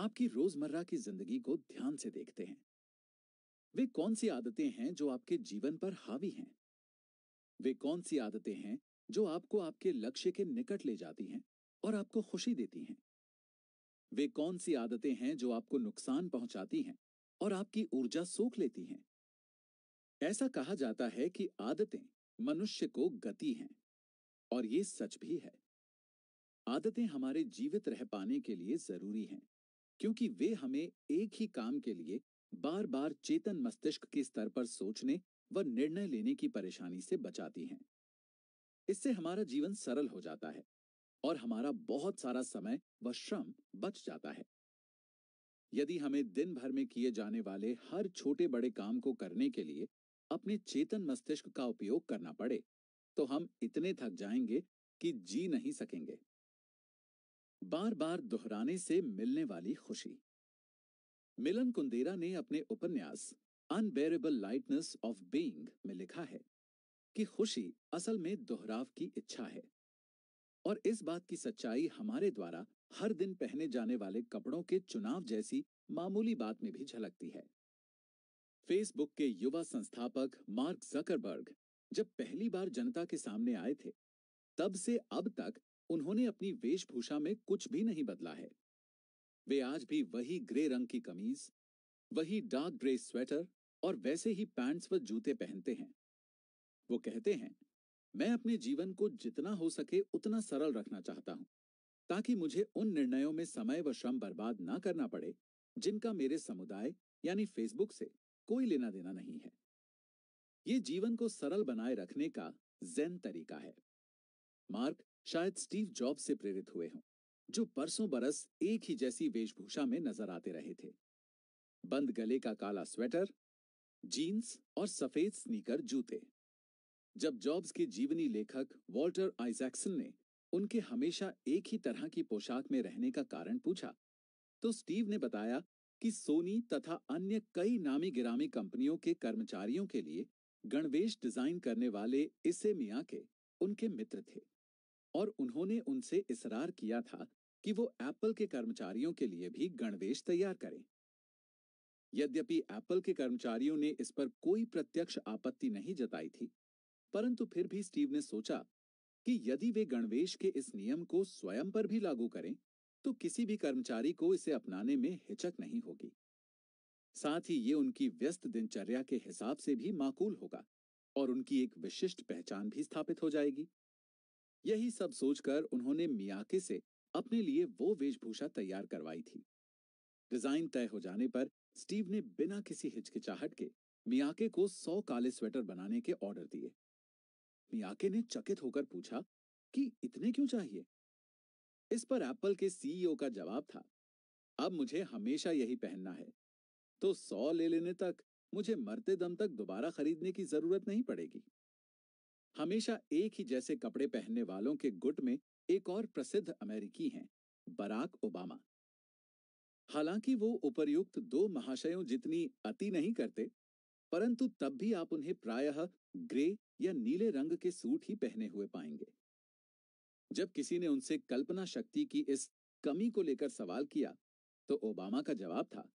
आपकी रोजमर्रा की जिंदगी को ध्यान से देखते हैं वे कौन सी आदतें हैं जो आपके जीवन पर हावी हैं वे कौन सी आदतें हैं जो आपको आपके लक्ष्य के निकट ले जाती हैं और आपको खुशी देती हैं वे कौन सी आदतें हैं जो आपको नुकसान पहुंचाती हैं और आपकी ऊर्जा सोख लेती हैं ऐसा कहा जाता है कि आदतें मनुष्य को गति हैं और ये सच भी है आदतें हमारे जीवित रह पाने के लिए जरूरी हैं क्योंकि वे हमें एक ही काम के लिए बार बार चेतन मस्तिष्क के स्तर पर सोचने व निर्णय लेने की परेशानी से बचाती हैं इससे हमारा जीवन सरल हो जाता है और हमारा बहुत सारा समय व श्रम बच जाता है यदि हमें दिन भर में किए जाने वाले हर छोटे बड़े काम को करने के लिए अपने चेतन मस्तिष्क का उपयोग करना पड़े तो हम इतने थक जाएंगे कि जी नहीं सकेंगे बार बार दोहराने से मिलने वाली खुशी मिलन कुंदेरा ने अपने उपन्यास अनबेरेबल लाइटनेस ऑफ बीइंग में लिखा है कि खुशी असल में दोहराव की इच्छा है और इस बात की सच्चाई हमारे द्वारा हर दिन पहने जाने वाले कपड़ों के चुनाव जैसी मामूली बात में भी झलकती है फेसबुक के युवा संस्थापक मार्क जकरबर्ग जब पहली बार जनता के सामने आए थे तब से अब तक उन्होंने अपनी वेशभूषा में कुछ भी नहीं बदला है वे आज भी वही ग्रे रंग की कमीज वही डार्क ग्रे स्वेटर और वैसे ही पैंट्स व जूते पहनते हैं वो कहते हैं मैं अपने जीवन को जितना हो सके उतना सरल रखना चाहता हूं ताकि मुझे उन निर्णयों में समय व श्रम बर्बाद ना करना पड़े जिनका मेरे समुदाय यानी फेसबुक से कोई लेना देना नहीं है ये जीवन को सरल बनाए रखने का जैन तरीका है मार्क शायद स्टीव जॉब से प्रेरित हुए हों जो बरसों बरस एक ही जैसी वेशभूषा में नजर आते रहे थे बंद गले का काला स्वेटर जीन्स और सफेद स्नीकर जूते जब जॉब्स के जीवनी लेखक वॉल्टर आइजैक्सन ने उनके हमेशा एक ही तरह की पोशाक में रहने का कारण पूछा तो स्टीव ने बताया कि सोनी तथा अन्य कई नामी गिरामी कंपनियों के कर्मचारियों के लिए गणवेश डिजाइन करने वाले इसे मिया के उनके मित्र थे और उन्होंने उनसे इसरार किया था कि वो एप्पल के कर्मचारियों के लिए भी गणवेश तैयार करें यद्यपि एप्पल के कर्मचारियों ने इस पर कोई प्रत्यक्ष आपत्ति नहीं जताई थी परंतु फिर भी स्टीव ने सोचा कि यदि वे गणवेश के इस नियम को स्वयं पर भी लागू करें तो किसी भी कर्मचारी को इसे अपनाने में हिचक नहीं होगी साथ ही ये उनकी व्यस्त दिनचर्या के हिसाब से भी माकूल होगा और उनकी एक विशिष्ट पहचान भी स्थापित हो जाएगी यही सब सोचकर उन्होंने मियाके से अपने लिए वो वेशभूषा तैयार करवाई थी डिजाइन तय हो जाने पर स्टीव ने बिना किसी हिचकिचाहट के मियाके को सौ काले स्वेटर बनाने के ऑर्डर दिए मियाके ने चकित होकर पूछा कि इतने क्यों चाहिए इस पर एप्पल के सीईओ का जवाब था अब मुझे हमेशा यही पहनना है तो सौ ले लेने तक मुझे मरते दम तक दोबारा खरीदने की जरूरत नहीं पड़ेगी हमेशा एक ही जैसे कपड़े पहनने वालों के गुट में एक और प्रसिद्ध अमेरिकी हैं बराक ओबामा हालांकि वो उपर्युक्त दो महाशयों जितनी अति नहीं करते परंतु तब भी आप उन्हें प्रायः ग्रे या नीले रंग के सूट ही पहने हुए पाएंगे जब किसी ने उनसे कल्पना शक्ति की इस कमी को लेकर सवाल किया तो ओबामा का जवाब था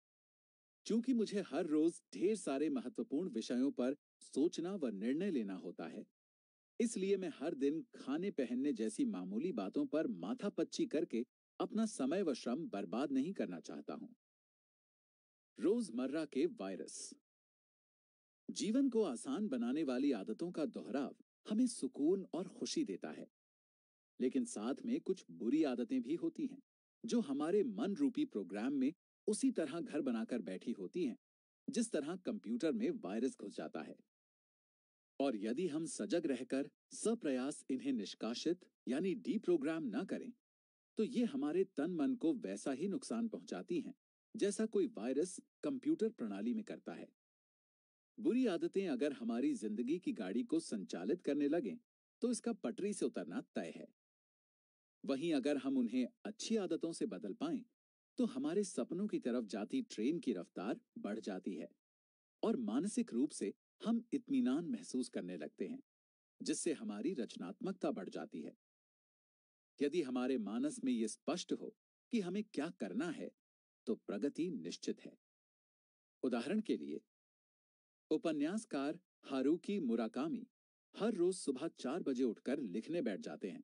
क्योंकि मुझे हर रोज ढेर सारे महत्वपूर्ण विषयों पर सोचना व निर्णय लेना होता है इसलिए मैं हर दिन खाने पहनने जैसी मामूली बातों पर माथा पच्ची करके अपना समय व श्रम बर्बाद नहीं करना चाहता हूं रोजमर्रा के वायरस जीवन को आसान बनाने वाली आदतों का दोहराव हमें सुकून और खुशी देता है लेकिन साथ में कुछ बुरी आदतें भी होती हैं जो हमारे मन रूपी प्रोग्राम में उसी तरह घर बनाकर बैठी होती हैं जिस तरह कंप्यूटर में वायरस घुस जाता है और यदि हम सजग रहकर सप्रयास इन्हें निष्कासित यानी डीप्रोग्राम न करें तो ये हमारे तन मन को वैसा ही नुकसान पहुंचाती हैं जैसा कोई वायरस कंप्यूटर प्रणाली में करता है बुरी आदतें अगर हमारी जिंदगी की गाड़ी को संचालित करने लगें तो इसका पटरी से उतरना तय है वहीं अगर हम उन्हें अच्छी आदतों से बदल पाए तो हमारे सपनों की तरफ जाती ट्रेन की रफ्तार बढ़ जाती है और मानसिक रूप से हम इत्मीनान महसूस करने लगते हैं जिससे हमारी रचनात्मकता बढ़ जाती है यदि हमारे मानस में यह स्पष्ट हो कि हमें क्या करना है तो प्रगति निश्चित है उदाहरण के लिए उपन्यासकार हारूकी मुराकामी हर रोज सुबह चार बजे उठकर लिखने बैठ जाते हैं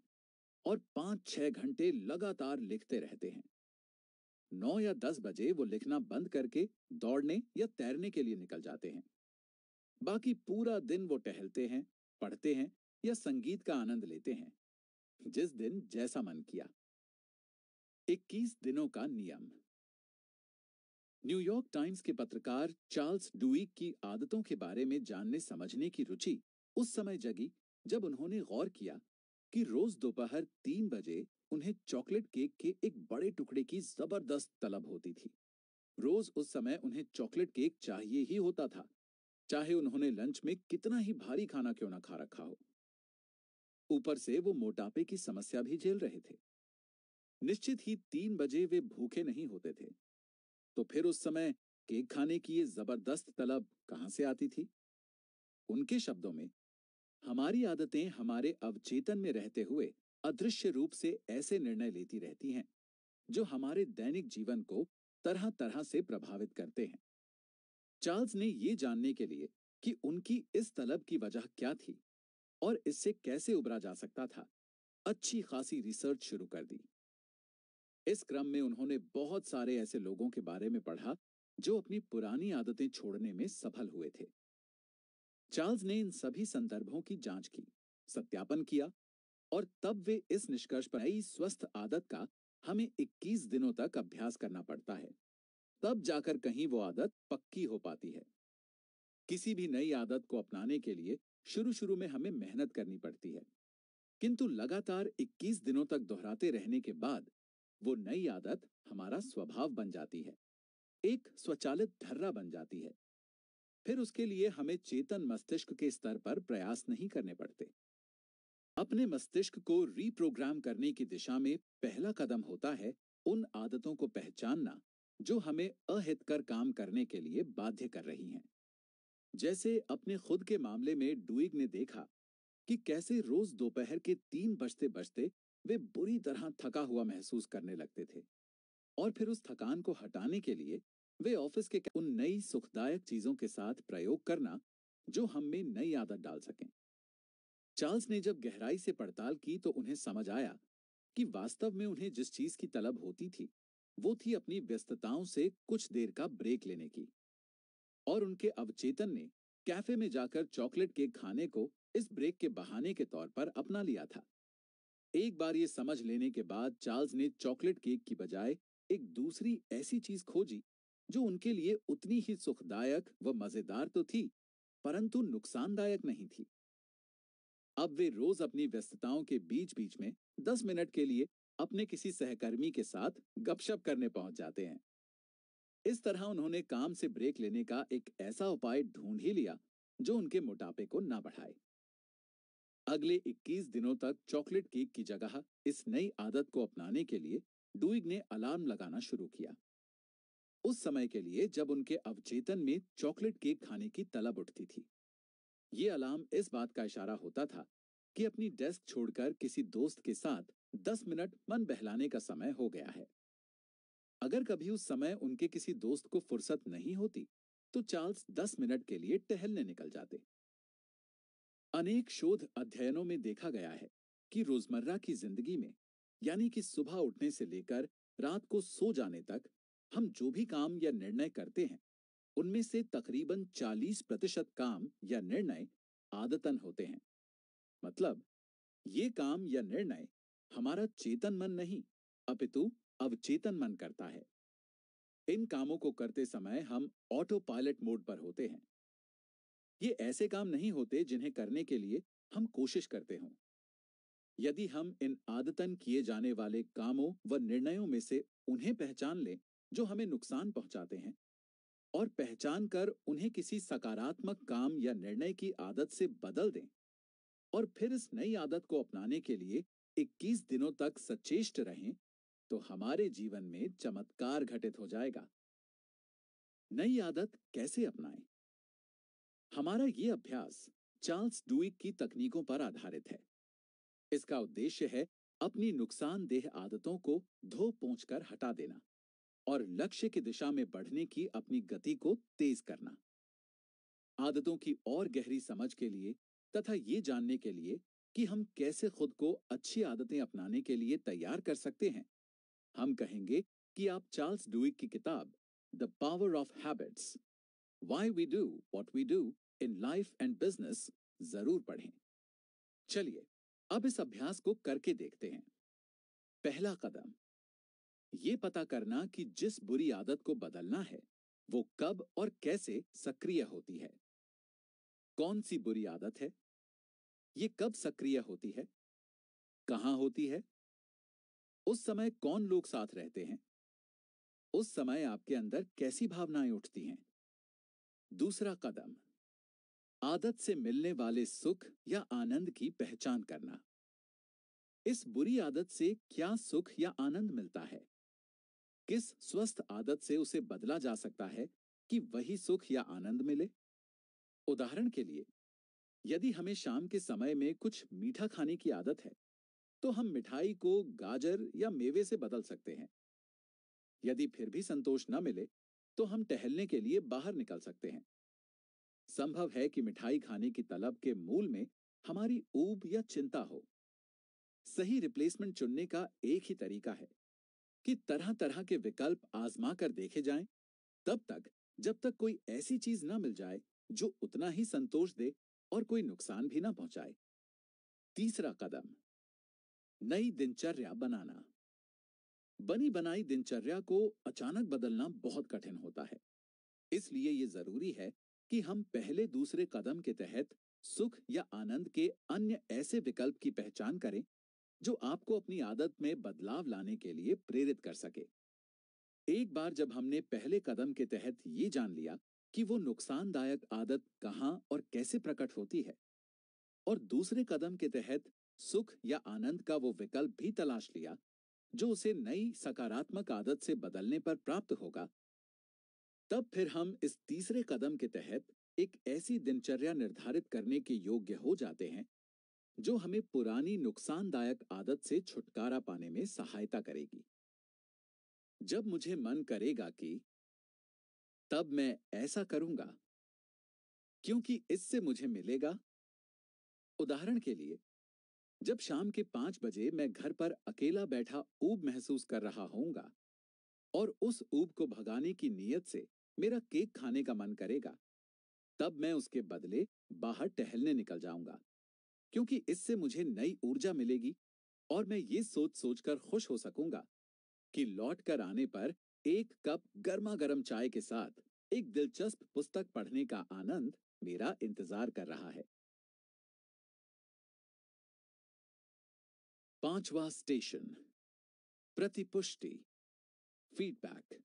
और पांच छह घंटे लगातार लिखते रहते हैं नौ या दस बजे वो लिखना बंद करके दौड़ने या तैरने के लिए निकल जाते हैं बाकी पूरा दिन वो टहलते हैं पढ़ते हैं या संगीत का आनंद लेते हैं जिस दिन जैसा मन किया 21 दिनों का नियम न्यूयॉर्क टाइम्स के पत्रकार चार्ल्स डुईक की आदतों के बारे में जानने समझने की रुचि उस समय जगी जब उन्होंने गौर किया कि रोज दोपहर तीन बजे उन्हें चॉकलेट केक के एक बड़े टुकड़े की जबरदस्त तलब होती थी रोज उस समय उन्हें चॉकलेट केक चाहिए ही होता था चाहे उन्होंने लंच में कितना ही भारी खाना क्यों ना खा रखा हो ऊपर से वो मोटापे की समस्या भी झेल रहे थे निश्चित ही तीन बजे वे भूखे नहीं होते थे तो फिर उस समय केक खाने की ये जबरदस्त तलब कहां से आती थी उनके शब्दों में हमारी आदतें हमारे अवचेतन में रहते हुए अदृश्य रूप से ऐसे निर्णय लेती रहती हैं जो हमारे दैनिक जीवन को तरह तरह से प्रभावित करते हैं चार्ल्स ने ये जानने के लिए कि उनकी इस तलब की वजह क्या थी और इससे कैसे उबरा जा सकता था अच्छी खासी रिसर्च शुरू कर दी इस क्रम में उन्होंने बहुत सारे ऐसे लोगों के बारे में पढ़ा जो अपनी पुरानी आदतें छोड़ने में सफल हुए थे चार्ल्स ने इन सभी संदर्भों की जांच की सत्यापन किया और तब वे इस निष्कर्ष पर आई स्वस्थ आदत का हमें 21 दिनों तक अभ्यास करना पड़ता है तब जाकर कहीं वो आदत पक्की हो पाती है किसी भी नई आदत को अपनाने के लिए शुरू शुरू में हमें मेहनत करनी पड़ती है किंतु लगातार 21 दिनों तक दोहराते रहने के बाद वो नई आदत हमारा स्वभाव बन जाती है एक स्वचालित धर्रा बन जाती है फिर उसके लिए हमें चेतन मस्तिष्क के स्तर पर प्रयास नहीं करने पड़ते अपने मस्तिष्क को रीप्रोग्राम करने की दिशा में पहला कदम होता है उन आदतों को पहचानना जो हमें अहितकर काम करने के लिए बाध्य कर रही हैं जैसे अपने खुद के मामले में डुइग ने देखा कि कैसे रोज दोपहर के तीन बजते बजते वे बुरी तरह थका हुआ महसूस करने लगते थे और फिर उस थकान को हटाने के लिए वे ऑफिस के उन नई सुखदायक चीजों के साथ प्रयोग करना जो हम में नई आदत डाल सकें चार्ल्स ने जब गहराई से पड़ताल की तो उन्हें समझ आया कि वास्तव में उन्हें जिस चीज की तलब होती थी वो थी अपनी व्यस्तताओं से कुछ देर का ब्रेक लेने की और उनके अवचेतन ने कैफे में जाकर चॉकलेट केक खाने को इस ब्रेक के बहाने के तौर पर अपना लिया था एक बार ये समझ लेने के बाद चार्ल्स ने चॉकलेट केक की बजाय एक दूसरी ऐसी चीज खोजी जो उनके लिए उतनी ही सुखदायक व मजेदार तो थी परंतु नुकसानदायक नहीं थी अब वे रोज अपनी व्यस्तताओं के बीच बीच में दस मिनट के लिए अपने किसी सहकर्मी के साथ गपशप करने पहुंच जाते हैं इस तरह उन्होंने काम से ब्रेक लेने का एक ऐसा उपाय ढूंढ ही लिया जो उनके मोटापे को ना बढ़ाए अगले 21 दिनों तक चॉकलेट केक की जगह इस नई आदत को अपनाने के लिए डुइग ने अलार्म लगाना शुरू किया उस समय के लिए जब उनके अवचेतन में चॉकलेट केक खाने की तलब उठती थी ये अलार्म इस बात का इशारा होता था कि अपनी डेस्क छोड़कर किसी दोस्त के साथ दस मिनट मन बहलाने का समय हो गया है अगर कभी उस समय उनके किसी दोस्त को फुर्सत नहीं होती तो चार्ल्स दस मिनट के लिए टहलने निकल जाते अनेक शोध अध्ययनों में देखा गया है कि रोजमर्रा की जिंदगी में यानी कि सुबह उठने से लेकर रात को सो जाने तक हम जो भी काम या निर्णय करते हैं उनमें से तकरीबन 40 प्रतिशत काम या निर्णय आदतन होते हैं मतलब ये काम या निर्णय हमारा चेतन मन नहीं अपितु अवचेतन मन करता है इन कामों को करते समय हम ऑटो पायलट मोड पर होते हैं ये ऐसे काम नहीं होते जिन्हें करने के लिए हम कोशिश करते हों यदि हम इन आदतन किए जाने वाले कामों व निर्णयों में से उन्हें पहचान लें जो हमें नुकसान पहुंचाते हैं और पहचान कर उन्हें किसी सकारात्मक काम या निर्णय की आदत से बदल दें और फिर इस नई आदत को अपनाने के लिए 21 दिनों तक सचेष्ट रहें तो हमारे जीवन में चमत्कार घटित हो जाएगा नई आदत कैसे अपनाएं? हमारा ये अभ्यास चार्ल्स डुइक की तकनीकों पर आधारित है इसका उद्देश्य है अपनी नुकसानदेह आदतों को धो पहुंच हटा देना और लक्ष्य की दिशा में बढ़ने की अपनी गति को तेज करना आदतों की और गहरी समझ के लिए तथा ये जानने के लिए कि हम कैसे खुद को अच्छी आदतें अपनाने के लिए तैयार कर सकते हैं हम कहेंगे कि आप चार्ल्स डुइक की किताब the power of habits why we do what we do in life and business जरूर पढ़ें चलिए अब इस अभ्यास को करके देखते हैं पहला कदम ये पता करना कि जिस बुरी आदत को बदलना है वो कब और कैसे सक्रिय होती है कौन सी बुरी आदत है ये कब सक्रिय होती है कहां होती है उस समय कौन लोग साथ रहते हैं उस समय आपके अंदर कैसी भावनाएं उठती हैं दूसरा कदम आदत से मिलने वाले सुख या आनंद की पहचान करना इस बुरी आदत से क्या सुख या आनंद मिलता है किस स्वस्थ आदत से उसे बदला जा सकता है कि वही सुख या आनंद मिले उदाहरण के लिए यदि हमें शाम के समय में कुछ मीठा खाने की आदत है तो हम मिठाई को गाजर या मेवे से बदल सकते हैं यदि फिर भी संतोष न मिले तो हम टहलने के लिए बाहर निकल सकते हैं संभव है कि मिठाई खाने की तलब के मूल में हमारी ऊब या चिंता हो सही रिप्लेसमेंट चुनने का एक ही तरीका है कि तरह तरह के विकल्प आजमा कर देखे जाएं, तब तक जब तक कोई ऐसी चीज ना मिल जाए जो उतना ही संतोष दे और कोई नुकसान भी ना पहुंचाए तीसरा कदम नई दिनचर्या बनाना बनी बनाई दिनचर्या को अचानक बदलना बहुत कठिन होता है इसलिए यह जरूरी है कि हम पहले दूसरे कदम के तहत सुख या आनंद के अन्य ऐसे विकल्प की पहचान करें जो आपको अपनी आदत में बदलाव लाने के लिए प्रेरित कर सके एक बार जब हमने पहले कदम के तहत ये जान लिया कि वो नुकसानदायक आदत कहां और कैसे प्रकट होती है और दूसरे कदम के तहत सुख या आनंद का वो विकल्प भी तलाश लिया जो उसे नई सकारात्मक आदत से बदलने पर प्राप्त होगा तब फिर हम इस तीसरे कदम के तहत एक ऐसी दिनचर्या निर्धारित करने के योग्य हो जाते हैं जो हमें पुरानी नुकसानदायक आदत से छुटकारा पाने में सहायता करेगी जब मुझे मन करेगा कि तब मैं ऐसा करूंगा क्योंकि इससे मुझे मिलेगा उदाहरण के लिए जब शाम के पांच बजे मैं घर पर अकेला बैठा ऊब महसूस कर रहा होऊंगा और उस ऊब को भगाने की नीयत से मेरा केक खाने का मन करेगा तब मैं उसके बदले बाहर टहलने निकल जाऊंगा क्योंकि इससे मुझे नई ऊर्जा मिलेगी और मैं ये सोच सोचकर खुश हो सकूंगा कि लौट कर आने पर एक कप गर्मा गर्म चाय के साथ एक दिलचस्प पुस्तक पढ़ने का आनंद मेरा इंतजार कर रहा है पांचवा स्टेशन प्रतिपुष्टि फीडबैक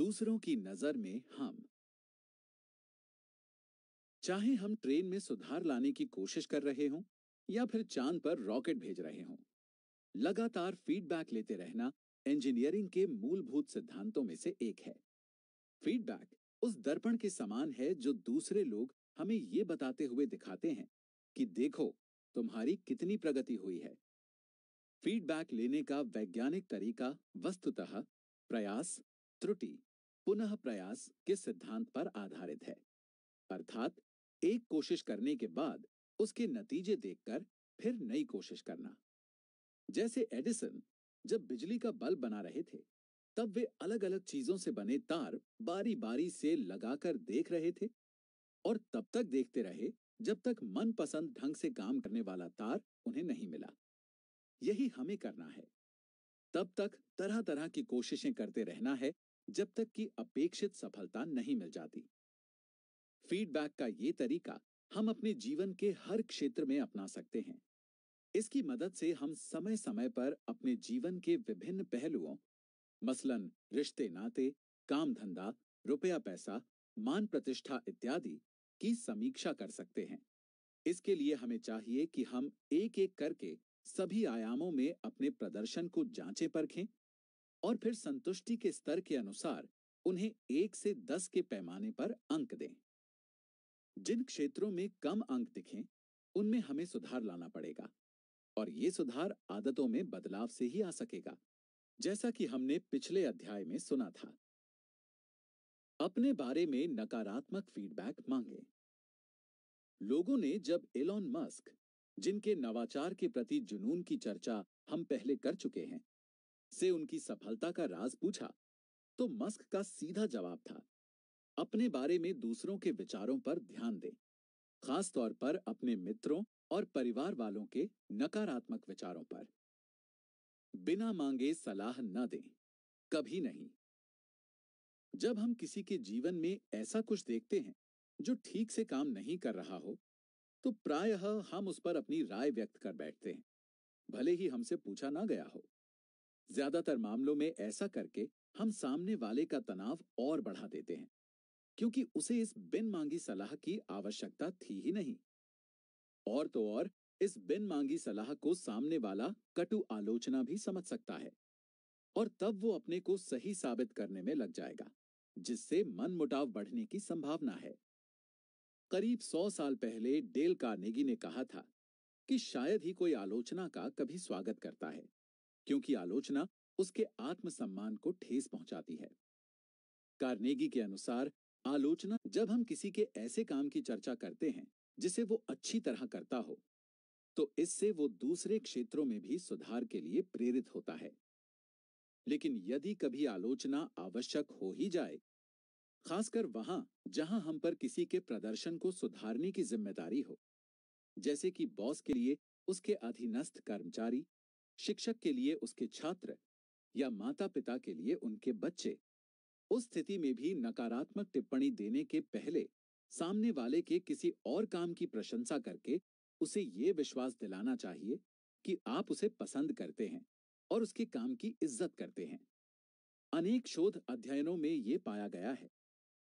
दूसरों की नजर में हम चाहे हम ट्रेन में सुधार लाने की कोशिश कर रहे हों या फिर चांद पर रॉकेट भेज रहे हों लगातार फीडबैक लेते रहना इंजीनियरिंग के मूलभूत सिद्धांतों में से एक है फीडबैक उस दर्पण के समान है जो दूसरे लोग हमें ये बताते हुए दिखाते हैं कि देखो तुम्हारी कितनी प्रगति हुई है फीडबैक लेने का वैज्ञानिक तरीका वस्तुतः प्रयास त्रुटि पुनः प्रयास के सिद्धांत पर आधारित है अर्थात एक कोशिश करने के बाद उसके नतीजे देखकर फिर नई कोशिश करना जैसे एडिसन जब बिजली का बल्ब बना रहे थे तब वे अलग अलग चीजों से बने तार बारी बारी से लगाकर देख रहे थे और तब तक देखते रहे जब तक मनपसंद ढंग से काम करने वाला तार उन्हें नहीं मिला यही हमें करना है तब तक तरह तरह की कोशिशें करते रहना है जब तक कि अपेक्षित सफलता नहीं मिल जाती फीडबैक का ये तरीका हम अपने जीवन के हर क्षेत्र में अपना सकते हैं इसकी मदद से हम समय समय पर अपने जीवन के विभिन्न पहलुओं मसलन रिश्ते नाते काम धंधा रुपया पैसा मान प्रतिष्ठा इत्यादि की समीक्षा कर सकते हैं इसके लिए हमें चाहिए कि हम एक एक करके सभी आयामों में अपने प्रदर्शन को जांचे परखें और फिर संतुष्टि के स्तर के अनुसार उन्हें एक से दस के पैमाने पर अंक दें जिन क्षेत्रों में कम अंक दिखें उनमें हमें सुधार लाना पड़ेगा और ये सुधार आदतों में बदलाव से ही आ सकेगा जैसा कि हमने पिछले अध्याय में सुना था अपने बारे में नकारात्मक फीडबैक मांगे लोगों ने जब एलोन मस्क जिनके नवाचार के प्रति जुनून की चर्चा हम पहले कर चुके हैं से उनकी सफलता का राज पूछा तो मस्क का सीधा जवाब था अपने बारे में दूसरों के विचारों पर ध्यान दें खासतौर पर अपने मित्रों और परिवार वालों के नकारात्मक विचारों पर बिना मांगे सलाह न दें कभी नहीं जब हम किसी के जीवन में ऐसा कुछ देखते हैं जो ठीक से काम नहीं कर रहा हो तो प्रायः हम उस पर अपनी राय व्यक्त कर बैठते हैं भले ही हमसे पूछा ना गया हो ज्यादातर मामलों में ऐसा करके हम सामने वाले का तनाव और बढ़ा देते हैं क्योंकि उसे इस बिन मांगी सलाह की आवश्यकता थी ही नहीं और तो और इस बिन मांगी सलाह को सामने वाला कटु आलोचना भी समझ सकता है और तब वो अपने को सही साबित करने में लग जाएगा जिससे मन मुटाव बढ़ने की संभावना है करीब सौ साल पहले डेल कार्नेगी ने कहा था कि शायद ही कोई आलोचना का कभी स्वागत करता है क्योंकि आलोचना उसके आत्मसम्मान को ठेस पहुंचाती है कार्नेगी के अनुसार आलोचना जब हम किसी के ऐसे काम की चर्चा करते हैं जिसे वो अच्छी तरह करता हो तो इससे वो दूसरे क्षेत्रों में भी सुधार के लिए प्रेरित होता है लेकिन यदि कभी आलोचना आवश्यक हो ही जाए खासकर वहां जहां हम पर किसी के प्रदर्शन को सुधारने की जिम्मेदारी हो जैसे कि बॉस के लिए उसके अधीनस्थ कर्मचारी शिक्षक के लिए उसके छात्र या माता पिता के लिए उनके बच्चे उस स्थिति में भी नकारात्मक टिप्पणी देने के पहले सामने वाले के किसी और काम की प्रशंसा करके उसे ये विश्वास दिलाना चाहिए कि आप उसे पसंद करते हैं और उसके काम की इज्जत करते हैं अनेक शोध अध्ययनों में ये पाया गया है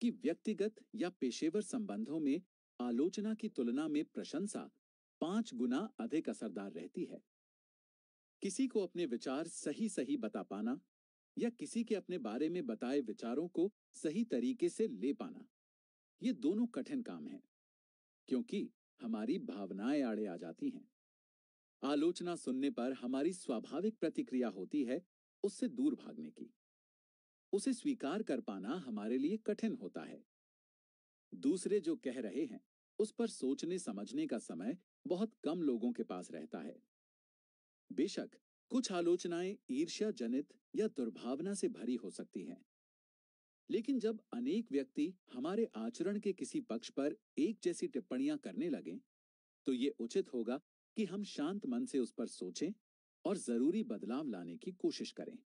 कि व्यक्तिगत या पेशेवर संबंधों में आलोचना की तुलना में प्रशंसा पांच गुना अधिक असरदार रहती है किसी को अपने विचार सही सही बता पाना या किसी के अपने बारे में बताए विचारों को सही तरीके से ले पाना ये दोनों कठिन काम हैं क्योंकि हमारी भावनाएं आड़े आ जाती हैं आलोचना सुनने पर हमारी स्वाभाविक प्रतिक्रिया होती है उससे दूर भागने की उसे स्वीकार कर पाना हमारे लिए कठिन होता है दूसरे जो कह रहे हैं उस पर सोचने समझने का समय बहुत कम लोगों के पास रहता है बेशक कुछ आलोचनाएं ईर्ष्या जनित या दुर्भावना से भरी हो सकती हैं लेकिन जब अनेक व्यक्ति हमारे आचरण के किसी पक्ष पर एक जैसी टिप्पणियां करने लगे तो ये उचित होगा कि हम शांत मन से उस पर सोचें और जरूरी बदलाव लाने की कोशिश करें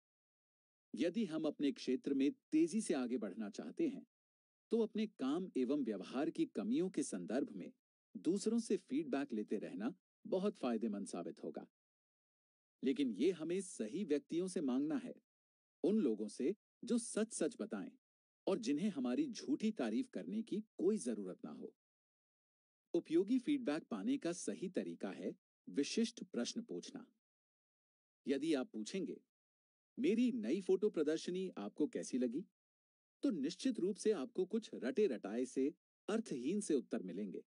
यदि हम अपने क्षेत्र में तेजी से आगे बढ़ना चाहते हैं तो अपने काम एवं व्यवहार की कमियों के संदर्भ में दूसरों से फीडबैक लेते रहना बहुत फायदेमंद साबित होगा लेकिन ये हमें सही व्यक्तियों से मांगना है उन लोगों से जो सच सच बताएं और जिन्हें हमारी झूठी तारीफ करने की कोई जरूरत ना हो उपयोगी फीडबैक पाने का सही तरीका है विशिष्ट प्रश्न पूछना यदि आप पूछेंगे मेरी नई फोटो प्रदर्शनी आपको कैसी लगी तो निश्चित रूप से आपको कुछ रटे रटाए से अर्थहीन से उत्तर मिलेंगे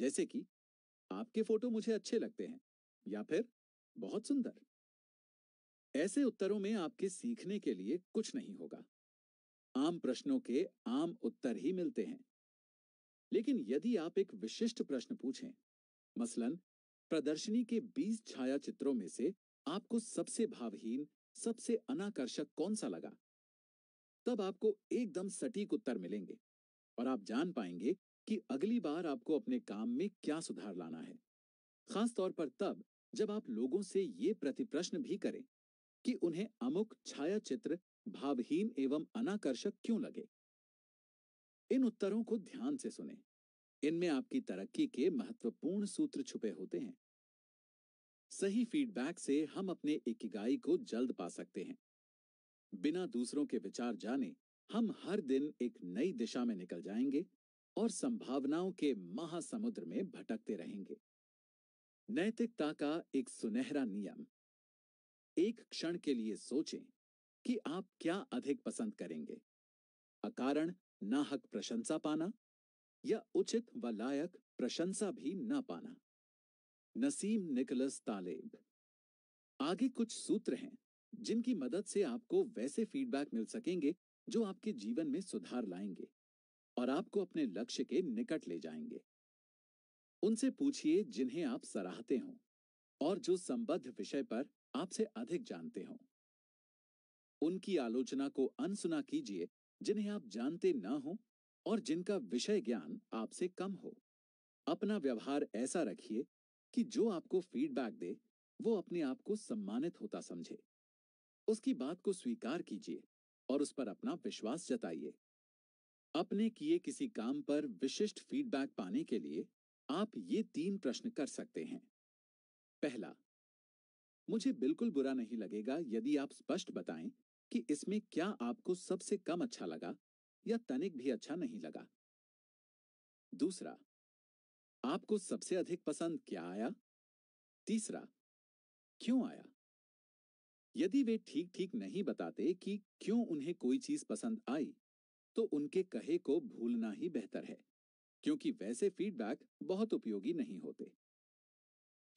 जैसे कि आपके फोटो मुझे अच्छे लगते हैं या फिर बहुत सुंदर ऐसे उत्तरों में आपके सीखने के लिए कुछ नहीं होगा आम प्रश्नों के आम उत्तर ही मिलते हैं लेकिन यदि आप एक विशिष्ट प्रश्न पूछें मसलन प्रदर्शनी के 20 चित्रों में से आपको सबसे भावहीन सबसे अनाकर्षक कौन सा लगा तब आपको एकदम सटीक उत्तर मिलेंगे और आप जान पाएंगे कि अगली बार आपको अपने काम में क्या सुधार लाना है खासतौर पर तब जब आप लोगों से ये प्रतिप्रश्न भी करें कि उन्हें अमुक छाया चित्र भावहीन एवं अनाकर्षक क्यों लगे इन उत्तरों को ध्यान से सुने इनमें आपकी तरक्की के महत्वपूर्ण सूत्र छुपे होते हैं सही फीडबैक से हम अपने इकिगाई को जल्द पा सकते हैं बिना दूसरों के विचार जाने हम हर दिन एक नई दिशा में निकल जाएंगे और संभावनाओं के महासमुद्र में भटकते रहेंगे नैतिकता का एक सुनहरा नियम एक क्षण के लिए सोचें कि आप क्या अधिक पसंद करेंगे अकारण नाहक प्रशंसा पाना या उचित व लायक प्रशंसा भी ना पाना नसीम निकलस तालेब आगे कुछ सूत्र हैं जिनकी मदद से आपको वैसे फीडबैक मिल सकेंगे जो आपके जीवन में सुधार लाएंगे और आपको अपने लक्ष्य के निकट ले जाएंगे उनसे पूछिए जिन्हें आप सराहते हो और जो संबद्ध विषय पर आपसे अधिक जानते हों उनकी आलोचना को अनसुना कीजिए जिन्हें आप जानते ना हो और जिनका विषय ज्ञान आपसे कम हो अपना व्यवहार ऐसा रखिए कि जो आपको फीडबैक दे वो अपने आप को सम्मानित होता समझे उसकी बात को स्वीकार कीजिए और उस पर अपना विश्वास जताइए अपने किए किसी काम पर विशिष्ट फीडबैक पाने के लिए आप ये तीन प्रश्न कर सकते हैं पहला मुझे बिल्कुल बुरा नहीं लगेगा यदि आप स्पष्ट बताएं कि इसमें क्या आपको सबसे कम अच्छा लगा या तनिक भी अच्छा नहीं लगा दूसरा आपको सबसे अधिक पसंद क्या आया तीसरा क्यों आया यदि वे ठीक ठीक नहीं बताते कि क्यों उन्हें कोई चीज पसंद आई तो उनके कहे को भूलना ही बेहतर है क्योंकि वैसे फीडबैक बहुत उपयोगी नहीं होते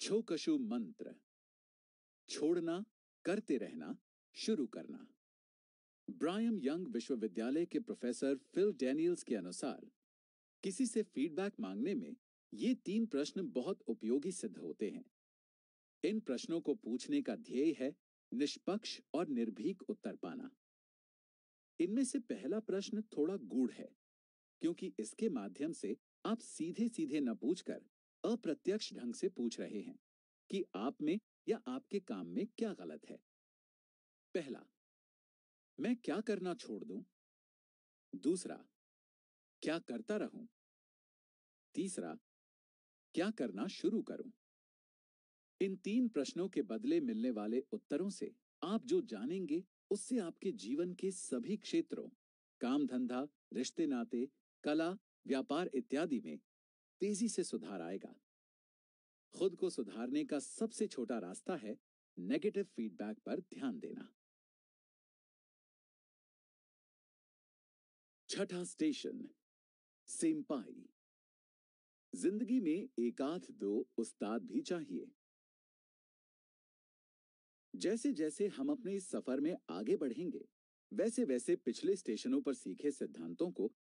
छोकशु मंत्र छोड़ना करते रहना शुरू करना ब्रायम यंग विश्वविद्यालय के प्रोफेसर फिल डेनियल्स के अनुसार किसी से फीडबैक मांगने में ये तीन प्रश्न बहुत उपयोगी सिद्ध होते हैं इन प्रश्नों को पूछने का ध्येय है निष्पक्ष और निर्भीक उत्तर पाना इनमें से पहला प्रश्न थोड़ा गूढ़ है क्योंकि इसके माध्यम से आप सीधे सीधे न पूछकर अप्रत्यक्ष ढंग से पूछ रहे हैं कि आप में या आपके काम में क्या गलत है पहला मैं क्या करना छोड़ दूं दूसरा क्या करता रहूं तीसरा क्या करना शुरू करूं इन तीन प्रश्नों के बदले मिलने वाले उत्तरों से आप जो जानेंगे उससे आपके जीवन के सभी क्षेत्रों काम धंधा रिश्ते नाते कला व्यापार इत्यादि में तेजी से सुधार आएगा खुद को सुधारने का सबसे छोटा रास्ता है नेगेटिव फीडबैक पर ध्यान देना छठा स्टेशन सेम्पाई जिंदगी में एकाध दो उस्ताद भी चाहिए जैसे जैसे हम अपने इस सफर में आगे बढ़ेंगे वैसे वैसे पिछले स्टेशनों पर सीखे सिद्धांतों को